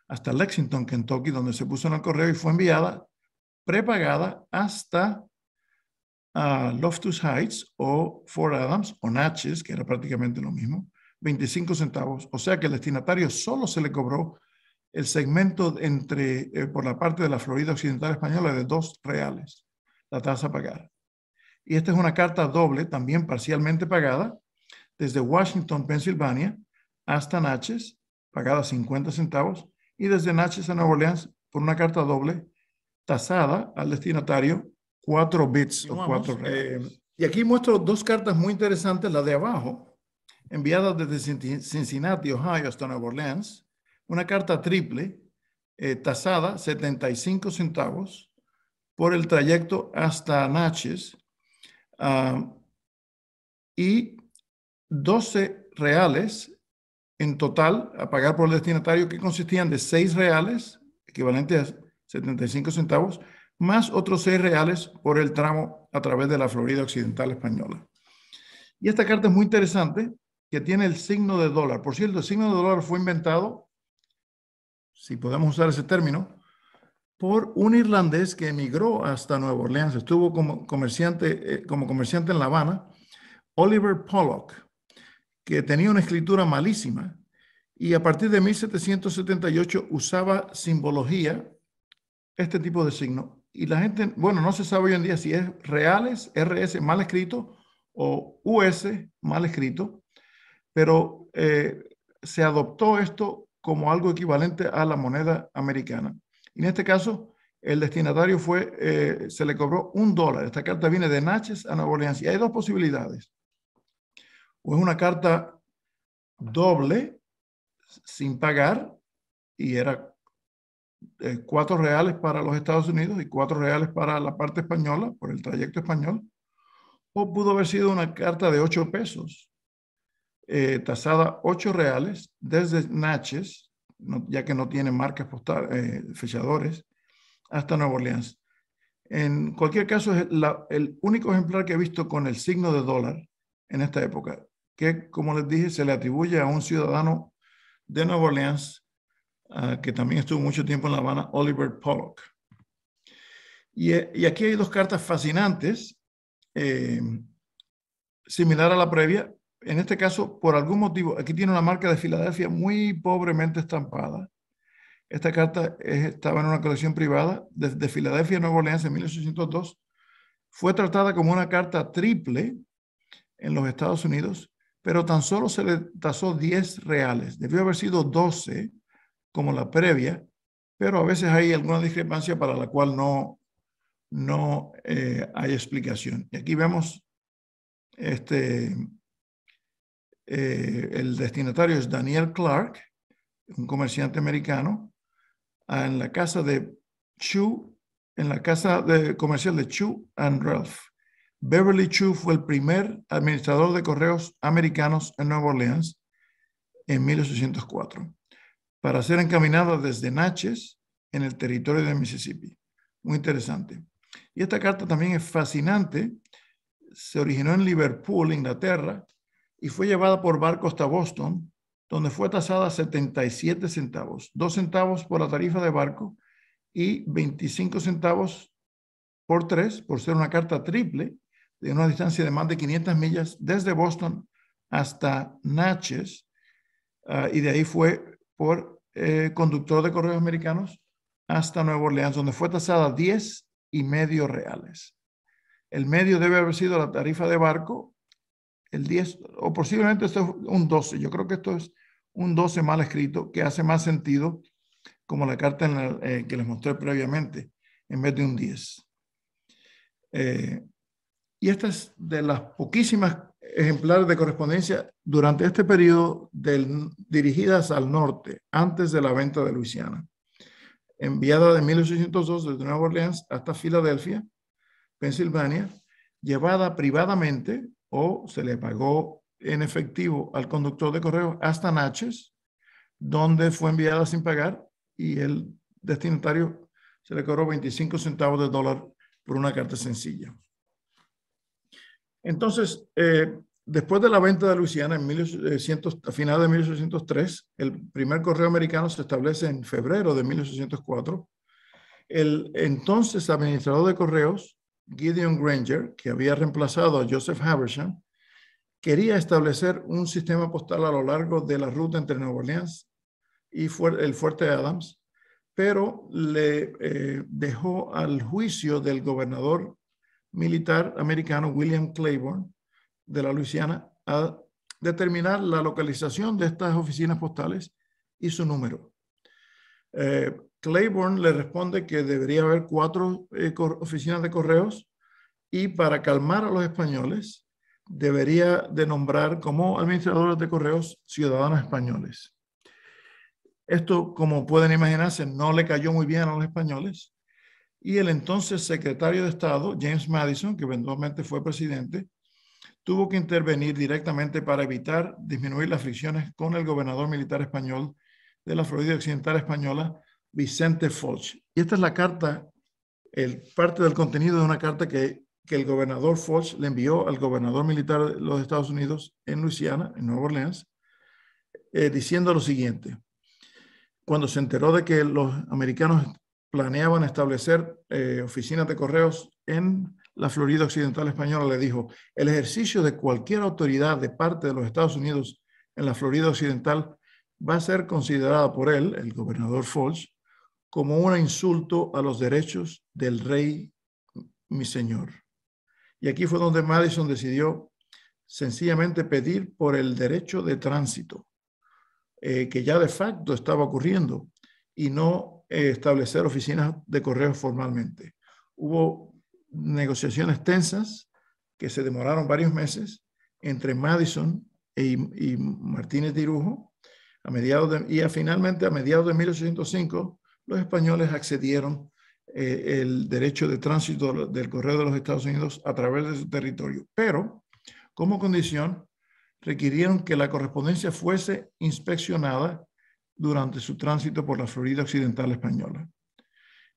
Speaker 1: hasta Lexington, Kentucky, donde se puso en el correo y fue enviada prepagada hasta ah, Loftus Heights o Fort Adams o Natchez, que era prácticamente lo mismo, 25 centavos. O sea que el destinatario solo se le cobró el segmento entre, eh, por la parte de la Florida Occidental Española de dos reales, la tasa pagada. Y esta es una carta doble, también parcialmente pagada, desde Washington, Pensilvania, hasta Natchez, pagada 50 centavos, y desde Natchez a Nueva Orleans por una carta doble tasada al destinatario 4 bits o 4 reales. Eh, y aquí muestro dos cartas muy interesantes, la de abajo, enviada desde Cincinnati, Ohio, hasta Nueva Orleans, una carta triple eh, tasada 75 centavos por el trayecto hasta Natchez ah, y 12 reales en total a pagar por el destinatario que consistían de 6 reales, equivalente a 75 centavos, más otros 6 reales por el tramo a través de la Florida Occidental Española. Y esta carta es muy interesante, que tiene el signo de dólar. Por cierto, el signo de dólar fue inventado si podemos usar ese término, por un irlandés que emigró hasta Nueva Orleans. Estuvo como comerciante, eh, como comerciante en La Habana, Oliver Pollock, que tenía una escritura malísima y a partir de 1778 usaba simbología, este tipo de signo. Y la gente, bueno, no se sabe hoy en día si es reales, RS mal escrito o US mal escrito, pero eh, se adoptó esto como algo equivalente a la moneda americana. En este caso, el destinatario fue, eh, se le cobró un dólar. Esta carta viene de Natchez a Nueva Orleans. Y hay dos posibilidades. O es una carta doble, sin pagar, y era eh, cuatro reales para los Estados Unidos y cuatro reales para la parte española, por el trayecto español. O pudo haber sido una carta de ocho pesos, eh, tasada 8 reales desde Natchez, ya que no tiene marcas postales eh, fechadores, hasta Nueva Orleans. En cualquier caso, es el único ejemplar que he visto con el signo de dólar en esta época, que como les dije, se le atribuye a un ciudadano de Nueva Orleans, ah, que también estuvo mucho tiempo en La Habana, Oliver Pollock. Y, aquí hay dos cartas fascinantes, eh, similar a la previa, en este caso, por algún motivo, aquí tiene una marca de Filadelfia muy pobremente estampada. Esta carta estaba en una colección privada de Filadelfia, Nueva Orleans, en 1802. Fue tratada como una carta triple en los Estados Unidos, pero tan solo se le tasó 10 reales. Debió haber sido 12 como la previa, pero a veces hay alguna discrepancia para la cual no, no eh, hay explicación. Y aquí vemos este, eh, el destinatario es Daniel Clark, un comerciante americano, ah, en la casa de Chu, en la casa de, comercial de Chu and Ralph. Beverly Chu fue el primer administrador de correos americanos en Nueva Orleans en 1804 para ser encaminada desde Natchez en el territorio de Mississippi. Muy interesante. Y esta carta también es fascinante. Se originó en Liverpool, Inglaterra, y fue llevada por barco hasta Boston, donde fue tasada 77 centavos, 2 centavos por la tarifa de barco y 25 centavos por tres, por ser una carta triple de una distancia de más de 500 millas desde Boston hasta Natchez, ah, y de ahí fue por eh, conductor de correos americanos hasta Nueva Orleans, donde fue tasada 10 y medio reales. El medio debe haber sido la tarifa de barco el 10, o posiblemente esto es un 12, yo creo que esto es un 12 mal escrito, que hace más sentido como la carta eh, que les mostré previamente, en vez de un 10. Eh, y esta es de las poquísimas ejemplares de correspondencia durante este periodo dirigidas al norte, antes de la venta de Luisiana, enviada de 1802 desde Nueva Orleans hasta Filadelfia, Pensilvania, llevada privadamente o se le pagó en efectivo al conductor de correo hasta Naches, donde fue enviada sin pagar y el destinatario se le cobró 25 centavos de dólar por una carta sencilla. Entonces, eh, después de la venta de Luisiana en 1800, a finales de 1803, el primer correo americano se establece en febrero de 1804. El entonces administrador de correos Gideon Granger, que había reemplazado a Joseph Habersham, quería establecer un sistema postal a lo largo de la ruta entre Nueva Orleans y el Fuerte Adams, pero le eh, dejó al juicio del gobernador militar americano William Claiborne de la Luisiana a determinar la localización de estas oficinas postales y su número. Eh, Claiborne le responde que debería haber cuatro eh, oficinas de correos y para calmar a los españoles debería de nombrar como administradores de correos ciudadanos españoles. Esto, como pueden imaginarse, no le cayó muy bien a los españoles y el entonces secretario de Estado, James Madison, que eventualmente fue presidente, tuvo que intervenir directamente para evitar disminuir las fricciones con el gobernador militar español de la Florida Occidental Española, Vicente Foch. Y esta es la carta, el, parte del contenido de una carta que, que el gobernador Foch le envió al gobernador militar de los Estados Unidos en Luisiana, en Nueva Orleans, eh, diciendo lo siguiente. Cuando se enteró de que los americanos planeaban establecer eh, oficinas de correos en la Florida Occidental Española, le dijo, el ejercicio de cualquier autoridad de parte de los Estados Unidos en la Florida Occidental va a ser considerada por él, el gobernador Foch, como un insulto a los derechos del rey, mi señor. Y aquí fue donde Madison decidió sencillamente pedir por el derecho de tránsito, eh, que ya de facto estaba ocurriendo, y no eh, establecer oficinas de correo formalmente. Hubo negociaciones tensas que se demoraron varios meses entre Madison e, y, Martínez Dirujo a y finalmente a mediados de 1805 los españoles accedieron eh, el derecho de tránsito del correo de los Estados Unidos a través de su territorio, pero como condición requirieron que la correspondencia fuese inspeccionada durante su tránsito por la Florida Occidental Española.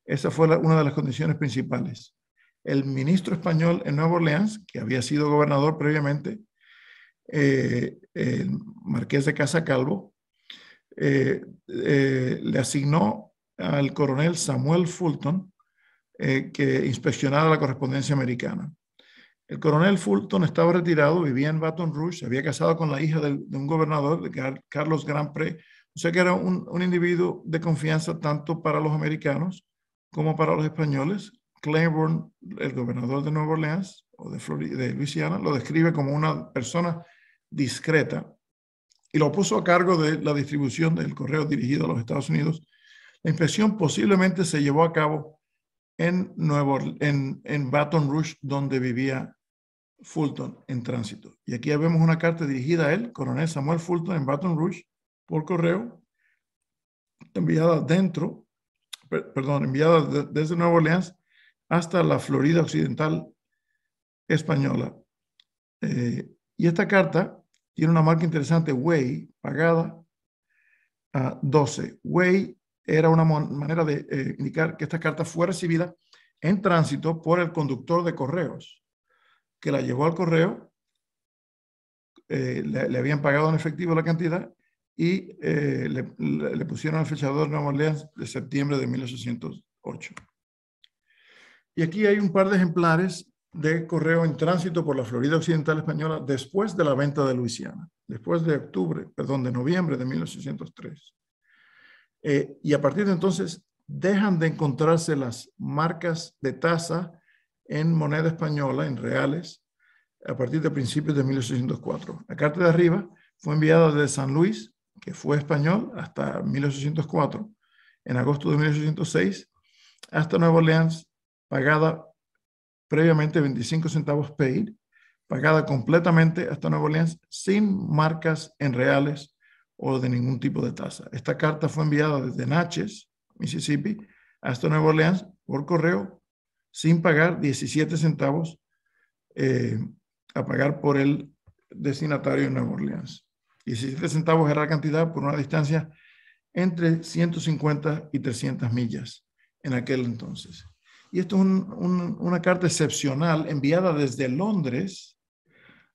Speaker 1: Esa fue una de las condiciones principales. El ministro español en Nueva Orleans, que había sido gobernador previamente, eh, el marqués de Casa Calvo, eh, le asignó al coronel Samuel Fulton eh, que inspeccionara la correspondencia americana. El coronel Fulton estaba retirado, vivía en Baton Rouge, se había casado con la hija de un gobernador, de Carlos Grandpré, o sea que era un, individuo de confianza tanto para los americanos como para los españoles. Claiborne, el gobernador de Nueva Orleans o de, de Luisiana, lo describe como una persona discreta y lo puso a cargo de la distribución del correo dirigido a los Estados Unidos la inspección posiblemente se llevó a cabo en, en, Baton Rouge, donde vivía Fulton en tránsito. Y aquí vemos una carta dirigida a él, coronel Samuel Fulton en Baton Rouge, por correo, enviada dentro, perdón, enviada desde Nueva Orleans hasta la Florida Occidental Española. Eh, y esta carta tiene una marca interesante, Way, pagada a 12. Way era una manera de eh, indicar que esta carta fue recibida en tránsito por el conductor de correos, que la llevó al correo, eh, le, habían pagado en efectivo la cantidad y eh, le, pusieron el fechador Nueva Orleans de septiembre de 1808. Y aquí hay un par de ejemplares de correo en tránsito por la Florida Occidental Española después de la venta de Luisiana, después de octubre, perdón, de noviembre de 1803. Eh, y a partir de entonces dejan de encontrarse las marcas de tasa en moneda española, en reales, a partir de principios de 1804. La carta de arriba fue enviada desde San Luis, que fue español, hasta 1804. En agosto de 1806, hasta Nueva Orleans, pagada previamente 25 centavos paid, pagada completamente hasta Nueva Orleans sin marcas en reales o de ningún tipo de tasa. Esta carta fue enviada desde Natchez, Mississippi, hasta Nueva Orleans por correo sin pagar 17 centavos eh, a pagar por el destinatario en Nueva Orleans. 17 centavos era la cantidad por una distancia entre 150 y 300 millas en aquel entonces. Y esto es una carta excepcional enviada desde Londres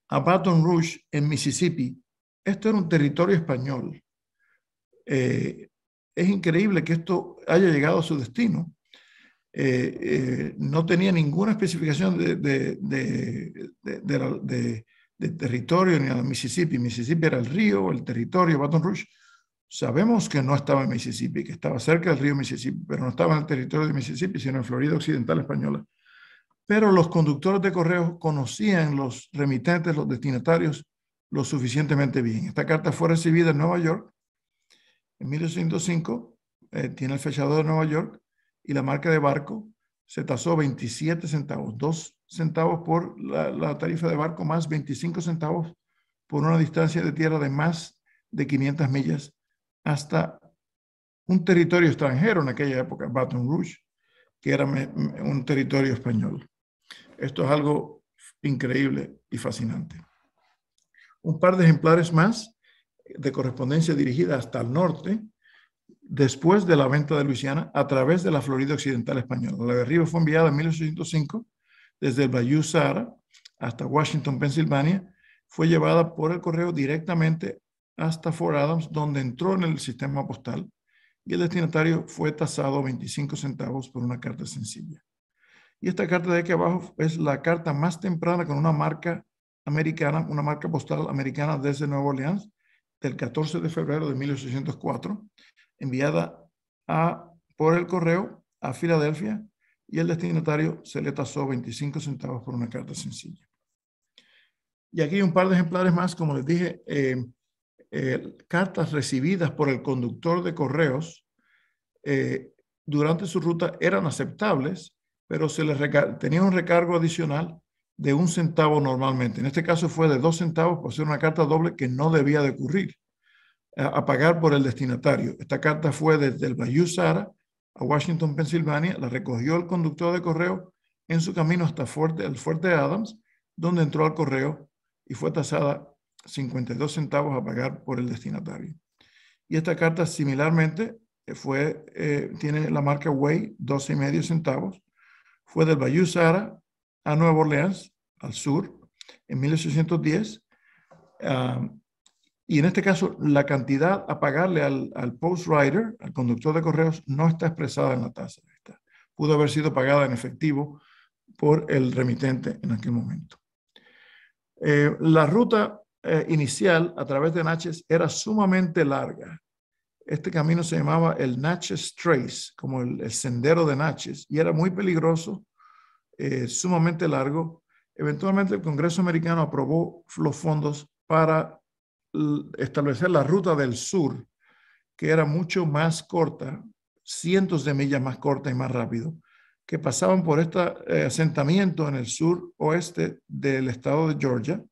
Speaker 1: a Baton Rouge, en Mississippi, esto era un territorio español. Eh, es increíble que esto haya llegado a su destino. Eh, eh, no tenía ninguna especificación de, territorio ni a Mississippi. Mississippi era el río, el territorio, Baton Rouge. Sabemos que no estaba en Mississippi, que estaba cerca del río Mississippi, pero no estaba en el territorio de Mississippi, sino en Florida Occidental Española. Pero los conductores de correos conocían los remitentes, los destinatarios lo suficientemente bien. Esta carta fue recibida en Nueva York en 1805, eh, tiene el fechador de Nueva York y la marca de barco se tasó 27 centavos, 2 centavos por la, la tarifa de barco más 25 centavos por una distancia de tierra de más de 500 millas hasta un territorio extranjero en aquella época, Baton Rouge, que era un territorio español. Esto es algo increíble y fascinante un par de ejemplares más de correspondencia dirigida hasta el norte, después de la venta de Luisiana, a través de la Florida Occidental Española. La de arriba fue enviada en 1805 desde el Bayou Sahara hasta Washington, Pensilvania. Fue llevada por el correo directamente hasta Fort Adams, donde entró en el sistema postal y el destinatario fue tasado 25 centavos por una carta sencilla. Y esta carta de aquí abajo es la carta más temprana con una marca americana, una marca postal americana desde Nueva Orleans, del 14 de febrero de 1804, enviada a, por el correo a Filadelfia y el destinatario se le tasó 25 centavos por una carta sencilla. Y aquí hay un par de ejemplares más, como les dije, eh, eh, cartas recibidas por el conductor de correos eh, durante su ruta eran aceptables, pero se les tenía un recargo adicional de un centavo normalmente. En este caso fue de dos centavos por ser una carta doble que no debía de ocurrir, eh, a, pagar por el destinatario. Esta carta fue desde el Bayou Sara a Washington, Pensilvania, la recogió el conductor de correo en su camino hasta el Fuerte Adams, donde entró al correo y fue tasada 52 centavos a pagar por el destinatario. Y esta carta similarmente eh, fue, eh, tiene la marca Way, 12 y medio centavos, fue del Bayou Sara a Nueva Orleans, al sur, en 1810. Ah, y en este caso, la cantidad a pagarle al, post rider, al conductor de correos, no está expresada en la tasa. Pudo haber sido pagada en efectivo por el remitente en aquel momento. Eh, la ruta eh, inicial a través de Natchez era sumamente larga. Este camino se llamaba el Natchez Trace, como el sendero de Natchez, y era muy peligroso eh, sumamente largo. Eventualmente el Congreso americano aprobó los fondos para establecer la ruta del sur, que era mucho más corta, cientos de millas más corta y más rápido, que pasaban por este eh, asentamiento en el sur oeste del estado de Georgia,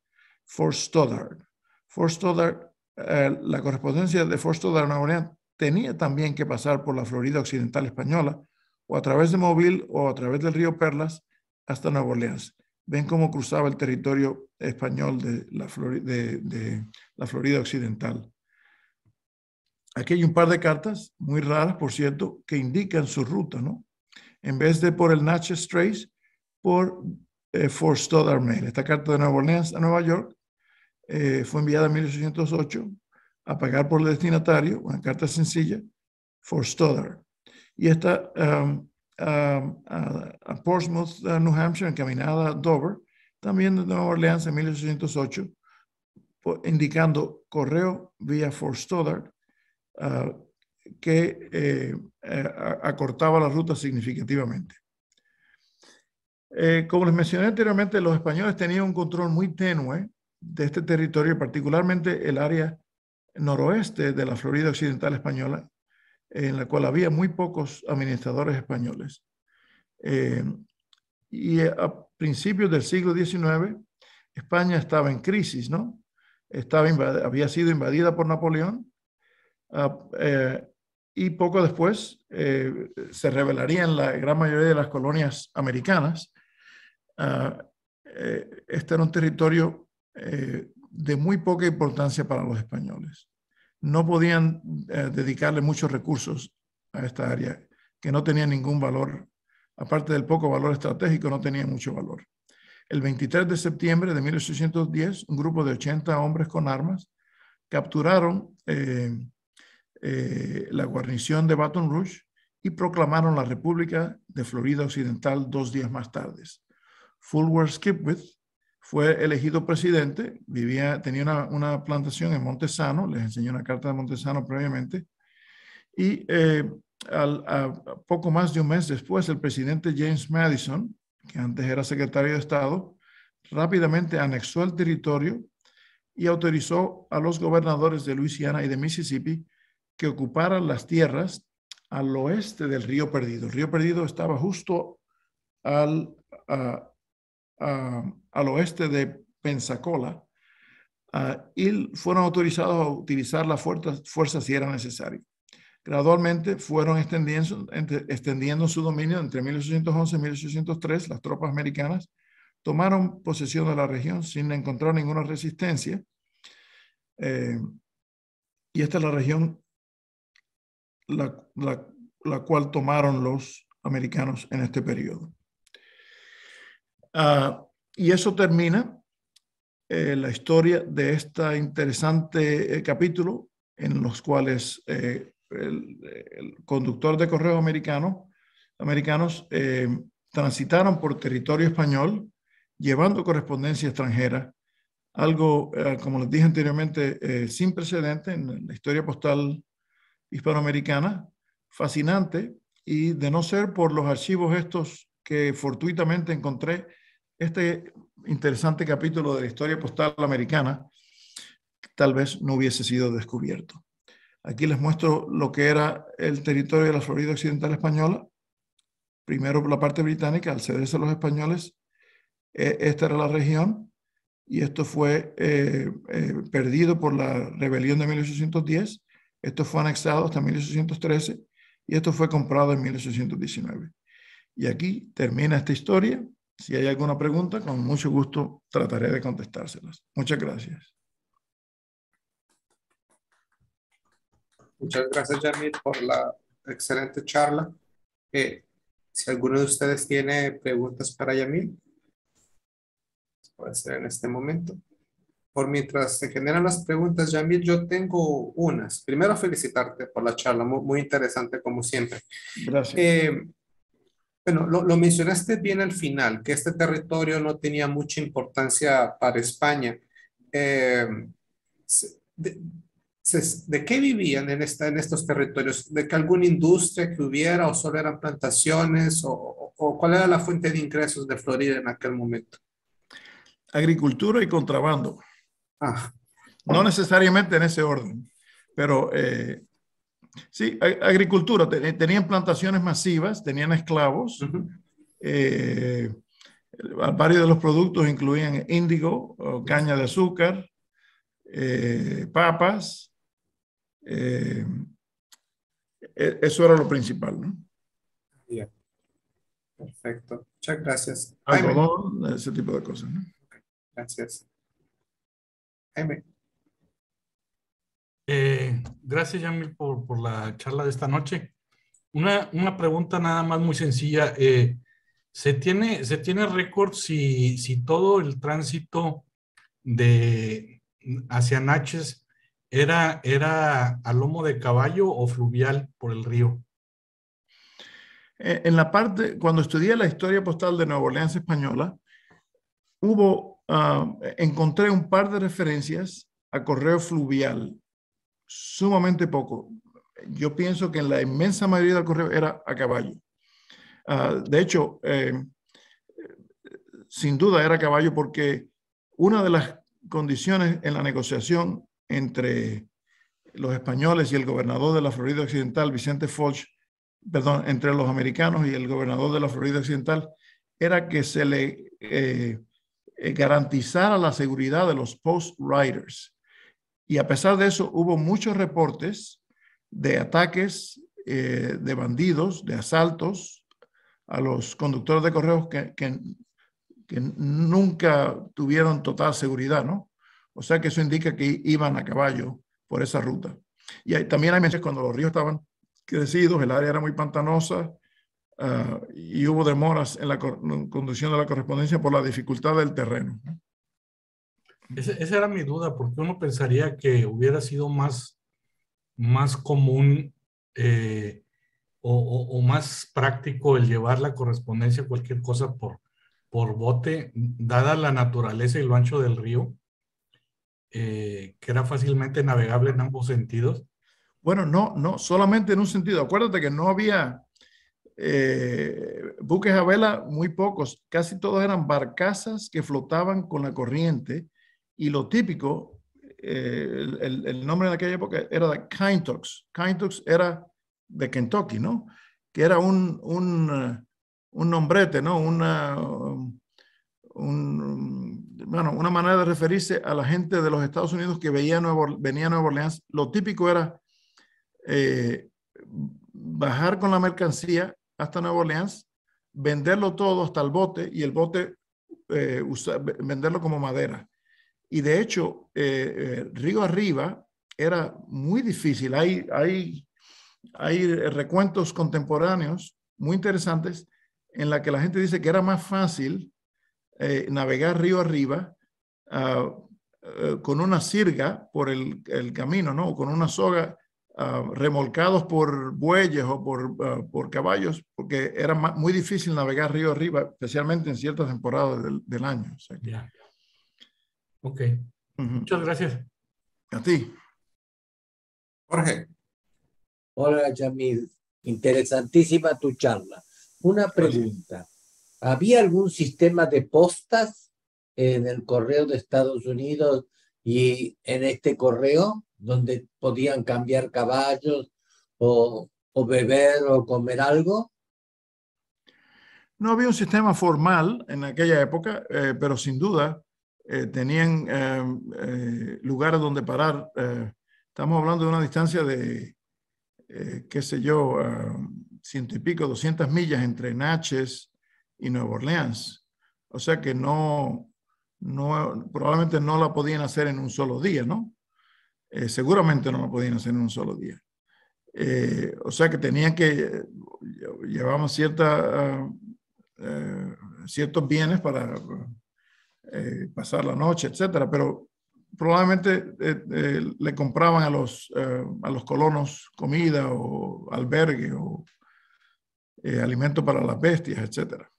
Speaker 1: Fort Stoddard. Fort Stoddard, eh, la correspondencia de Fort Stoddard a Nueva tenía también que pasar por la Florida Occidental Española, o a través de Mobile o a través del río Perlas, hasta Nueva Orleans. Ven cómo cruzaba el territorio español de la, Florida Occidental. Aquí hay un par de cartas, muy raras, por cierto, que indican su ruta, ¿no? En vez de por el Natchez Trace, por eh, Fort Stoddard, Mail. Esta carta de Nueva Orleans a Nueva York eh, fue enviada en 1808 a pagar por el destinatario, una carta sencilla, Fort Stoddard. Y esta um, Um, a, Portsmouth, New Hampshire, encaminada a Dover, también de Nueva Orleans en 1808, indicando correo vía Fort Stoddard, uh, que eh, eh, acortaba la ruta significativamente. Eh, como les mencioné anteriormente, los españoles tenían un control muy tenue de este territorio, particularmente el área noroeste de la Florida Occidental Española, en la cual había muy pocos administradores españoles. Eh, y a principios del siglo XIX, España estaba en crisis, ¿no? Estaba había sido invadida por Napoleón ah, eh, y poco después eh, se se en la gran mayoría de las colonias americanas. Ah, este era un territorio de muy poca importancia para los españoles no podían eh, dedicarle muchos recursos a esta área, que no tenía ningún valor, aparte del poco valor estratégico, no tenía mucho valor. El 23 de septiembre de 1810, un grupo de 80 hombres con armas capturaron eh, eh, la guarnición de Baton Rouge y proclamaron la República de Florida Occidental dos días más tarde. Fulwer Skipwith fue elegido presidente, vivía, tenía una, plantación en Montesano, les enseñé una carta de Montesano previamente, y eh, poco más de un mes después, el presidente James Madison, que antes era secretario de Estado, rápidamente anexó el territorio y autorizó a los gobernadores de Luisiana y de Mississippi que ocuparan las tierras al oeste del río Perdido. El río Perdido estaba justo al, al oeste de Pensacola ah, y fueron autorizados a utilizar las fuerzas si era necesario. Gradualmente fueron extendiendo, su dominio entre 1811 y 1803. Las tropas americanas tomaron posesión de la región sin encontrar ninguna resistencia. Eh, y esta es la región la, la, la cual tomaron los americanos en este periodo. Ah, y eso termina eh, la historia de este interesante eh, capítulo en los cuales eh, el, conductor de correo americano, americanos transitaron por territorio español llevando correspondencia extranjera, algo, como les dije anteriormente, sin precedente en la historia postal hispanoamericana, fascinante, y de no ser por los archivos estos que fortuitamente encontré este interesante capítulo de la historia postal americana tal vez no hubiese sido descubierto. Aquí les muestro lo que era el territorio de la Florida Occidental Española. Primero por la parte británica, al cederse a los españoles, e, esta era la región y esto fue eh, eh, perdido por la rebelión de 1810. Esto fue anexado hasta 1813 y esto fue comprado en 1819. Y aquí termina esta historia si hay alguna pregunta, con mucho gusto trataré de contestárselas. Muchas gracias.
Speaker 2: Muchas gracias, Yamil, por la excelente charla. Eh, si alguno de ustedes tiene preguntas para Yamil, puede ser en este momento. Por mientras se generan las preguntas, Yamil, yo tengo unas. Primero, felicitarte por la charla, muy, interesante como siempre. Gracias. Eh, bueno, lo, mencionaste bien al final, que este territorio no tenía mucha importancia para España. Eh, de, qué vivían en, esta, en estos territorios? ¿De que alguna industria que hubiera o solo eran plantaciones? O,
Speaker 1: cuál era la fuente de ingresos de Florida en aquel momento? Agricultura y contrabando. Ah. No necesariamente en ese orden, pero eh, Sí, agricultura. Tenían plantaciones masivas, tenían esclavos. Eh, varios de los productos incluían índigo, caña de azúcar, eh, papas. Eh, e, eso era lo principal, ¿no?
Speaker 2: Perfecto.
Speaker 1: Muchas gracias. Algodón, ese tipo de cosas, ¿no? Gracias. Jaime.
Speaker 2: Eh, gracias, Yamil, por, por, la charla de esta noche. Una, una pregunta nada más muy sencilla. Eh, ¿Se tiene, se tiene récord si, si, todo el tránsito
Speaker 1: de hacia Naches era, era a lomo de caballo o fluvial por el río? Eh, en la parte, cuando estudié la historia postal de Nueva Orleans española, hubo, ah, encontré un par de referencias a correo fluvial sumamente poco. Yo pienso que en la inmensa mayoría del correo era a caballo. Ah, de hecho, eh, sin duda era a caballo porque una de las condiciones en la negociación entre los españoles y el gobernador de la Florida Occidental, Vicente Foch, perdón, entre los americanos y el gobernador de la Florida Occidental, era que se le eh, eh, garantizara la seguridad de los post-riders. Y a pesar de eso, hubo muchos reportes de ataques eh, de bandidos, de asaltos a los conductores de correos que, nunca tuvieron total seguridad, ¿no? O sea que eso indica que iban a caballo por esa ruta. Y también hay meses cuando los ríos estaban crecidos, el área era muy pantanosa ah, y hubo demoras en la conducción de la correspondencia por la dificultad del terreno
Speaker 2: esa era mi duda, porque uno pensaría que hubiera sido más, más común eh, o, más práctico el llevar la correspondencia, cualquier cosa por, por bote, dada la naturaleza y lo ancho del río,
Speaker 1: eh, que era fácilmente navegable en ambos sentidos. Bueno, no, no, solamente en un sentido. Acuérdate que no había eh, buques a vela, muy pocos, casi todos eran barcazas que flotaban con la corriente y lo típico, eh, el, nombre de aquella época era de Kintox. era de Kentucky, ¿no? Que era un, un, eh, nombrete, ¿no? Una, um, um, una manera de referirse a la gente de los Estados Unidos que venía a Nueva Orleans. Lo típico era eh, bajar con la mercancía hasta Nueva Orleans, venderlo todo hasta el bote y el bote venderlo como madera. Y de hecho, eh, eh, Río Arriba era muy difícil. Hay, hay recuentos contemporáneos muy interesantes en la que la gente dice que era más fácil eh, navegar río arriba ah, con una sirga por el, camino, ¿no? con una soga ah, remolcados por bueyes o por, ah, caballos, porque era muy difícil navegar río arriba, especialmente en ciertas temporadas del, año. Ok. Muchas gracias. A ti.
Speaker 2: Jorge. Hola, Yamil. Interesantísima tu charla. Una pregunta. ¿Había algún sistema de postas en el correo de Estados Unidos y en este correo donde podían cambiar caballos
Speaker 1: o, beber o comer algo? No había un sistema formal en aquella época, eh, pero sin duda eh, tenían eh, eh, lugares donde parar. estamos hablando de una distancia de, qué sé yo, ciento y pico, 200 millas entre Natchez y Nueva Orleans. O sea que no, no, probablemente no la podían hacer en un solo día, ¿no? seguramente no la podían hacer en un solo día. o sea que tenían que, llevamos ciertos bienes para, eh, pasar la noche, etcétera, pero probablemente eh, eh, le compraban a los, a los colonos comida o albergue o alimento para las bestias, etcétera.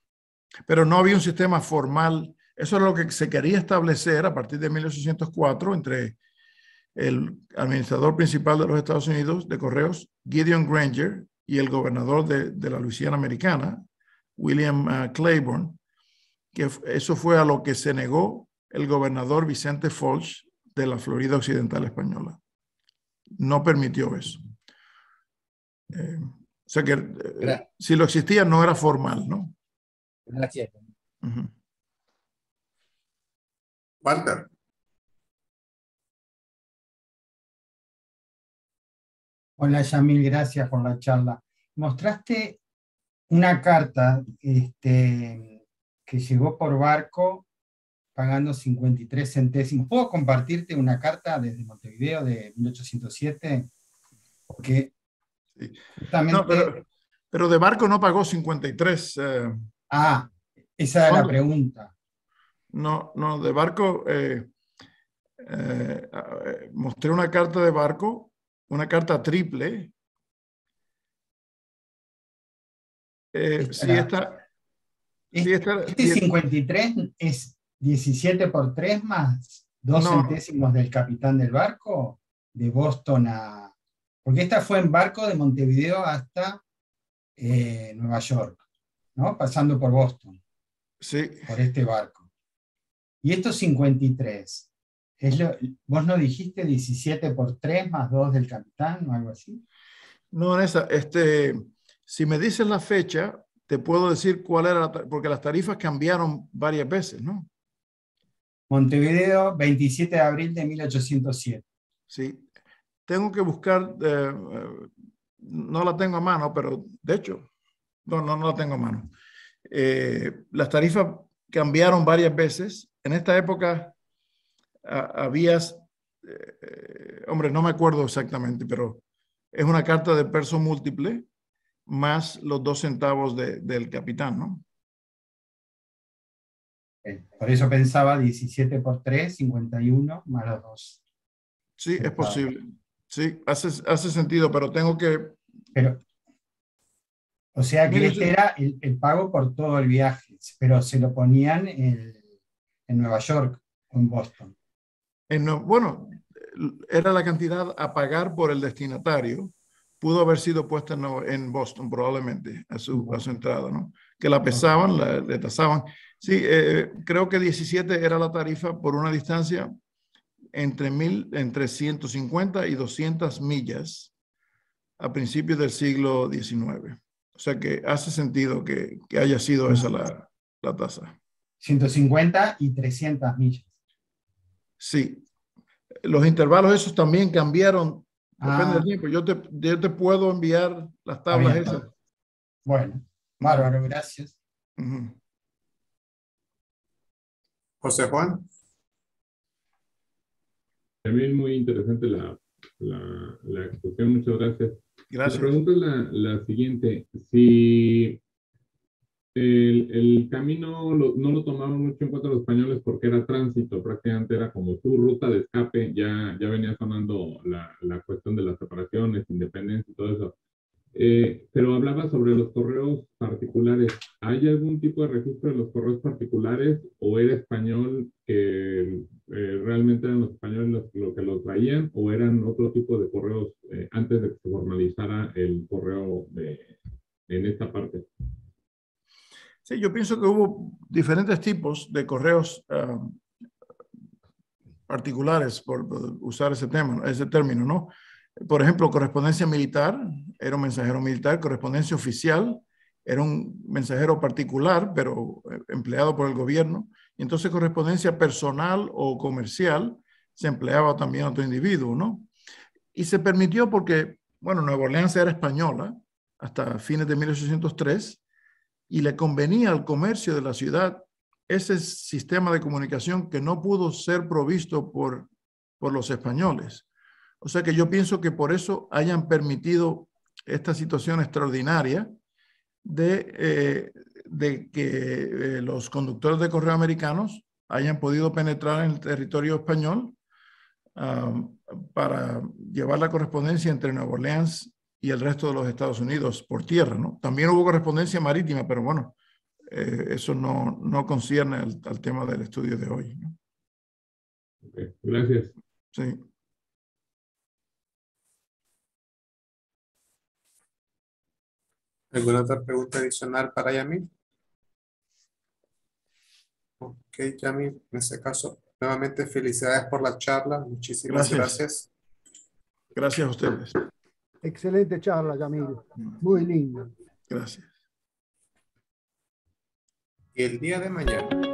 Speaker 1: Pero no había un sistema formal. Eso era lo que se quería establecer a partir de 1804 entre el administrador principal de los Estados Unidos de correos, Gideon Granger, y el gobernador de, de la Luisiana Americana, William ah, Claiborne, que eso fue a lo que se negó el gobernador Vicente Foch de la Florida Occidental Española. No permitió eso. Eh, o sea que eh, si lo existía no era formal, ¿no? Gracias. Walter.
Speaker 2: Hola, Yamil, gracias por la charla. Mostraste una carta este, que llegó por barco pagando 53 centésimos. ¿Puedo compartirte una carta desde Montevideo de 1807? sí.
Speaker 1: pero, de barco no pagó 53. Eh. ah, esa era la pregunta. No, no, de barco. Eh, eh, mostré una carta de barco, una carta triple. sí, esta,
Speaker 2: este, 53 es 17 por 3 más 2 centésimos del capitán del barco de Boston a... Porque esta fue en barco de Montevideo hasta eh, Nueva York, ¿no? Pasando por Boston. Sí. Por este barco. Y esto 53, es lo, ¿vos no dijiste 17 por 3 más 2 del capitán o algo así?
Speaker 1: No, Vanessa, este, si me dices la fecha, te puedo decir cuál era, porque las tarifas cambiaron varias veces, ¿no? Montevideo, 27 de abril de 1807. Sí, tengo que buscar, eh, eh, no la tengo a mano, pero de hecho, no, no, no la tengo a mano. Eh, las tarifas cambiaron varias veces. En esta época habías, hombre, no me acuerdo exactamente, pero es una carta de peso múltiple más los dos centavos del capitán, ¿no? Eh,
Speaker 2: por eso pensaba 17 por 3, 51
Speaker 1: más los dos. Sí, es posible. Sí, hace, sentido, pero tengo que...
Speaker 2: o sea que este era el, pago por todo el viaje, pero se lo ponían en, Nueva York o en Boston.
Speaker 1: bueno, era la cantidad a pagar por el destinatario pudo haber sido puesta en, Boston probablemente a su, entrada, ¿no? Que la pesaban, la, le tasaban. Sí, eh, creo que 17 era la tarifa por una distancia entre, mil, entre 150 y 200 millas a principios del siglo XIX. O sea que hace sentido que, haya sido esa la, la tasa. 150
Speaker 2: y 300 millas.
Speaker 1: Sí. Los intervalos esos también cambiaron Depende del ah. tiempo. Yo te, puedo enviar las tablas esas. Bueno, bárbaro, gracias.
Speaker 2: José Juan.
Speaker 1: También muy interesante la, la, exposición. Muchas gracias. Gracias. La pregunta la, la siguiente. Si el, camino no lo tomaron mucho en cuenta los españoles porque era tránsito, prácticamente era como su
Speaker 2: ruta de escape, ya, ya venía sonando la, cuestión de las separaciones, independencia y todo eso. Eh, pero hablaba sobre los correos particulares. ¿Hay algún tipo
Speaker 1: de registro de los correos particulares o era español que eh, realmente eran los españoles los, que los traían o eran otro tipo de correos eh, antes de que se
Speaker 2: formalizara
Speaker 1: el correo en esta parte? Sí, yo pienso que hubo diferentes tipos de correos um, particulares, por, usar ese, tema, ese término, ¿no? Por ejemplo, correspondencia militar, era un mensajero militar, correspondencia oficial, era un mensajero particular, pero eh, empleado por el gobierno, y entonces correspondencia personal o comercial se empleaba también a otro individuo, ¿no? Y se permitió porque, bueno, Nueva Orleans era española hasta fines de 1803, y le convenía al comercio de la ciudad ese sistema de comunicación que no pudo ser provisto por, por los españoles. O sea que yo pienso que por eso hayan permitido esta situación extraordinaria de, eh, de que eh, los conductores de correo americanos hayan podido penetrar en el territorio español ah, para llevar la correspondencia entre Nueva Orleans y el resto de los Estados Unidos por tierra. ¿no? También hubo correspondencia marítima, pero bueno, eh, eso no, concierne al, tema del estudio de hoy. gracias. Sí.
Speaker 2: ¿Alguna otra pregunta adicional para Yamil? Ok, Yamil, en ese caso, nuevamente felicidades por la charla. Muchísimas Gracias,
Speaker 1: gracias a ustedes. Excelente
Speaker 2: charla, Camilo. Muy lindo Gracias. El día de mañana.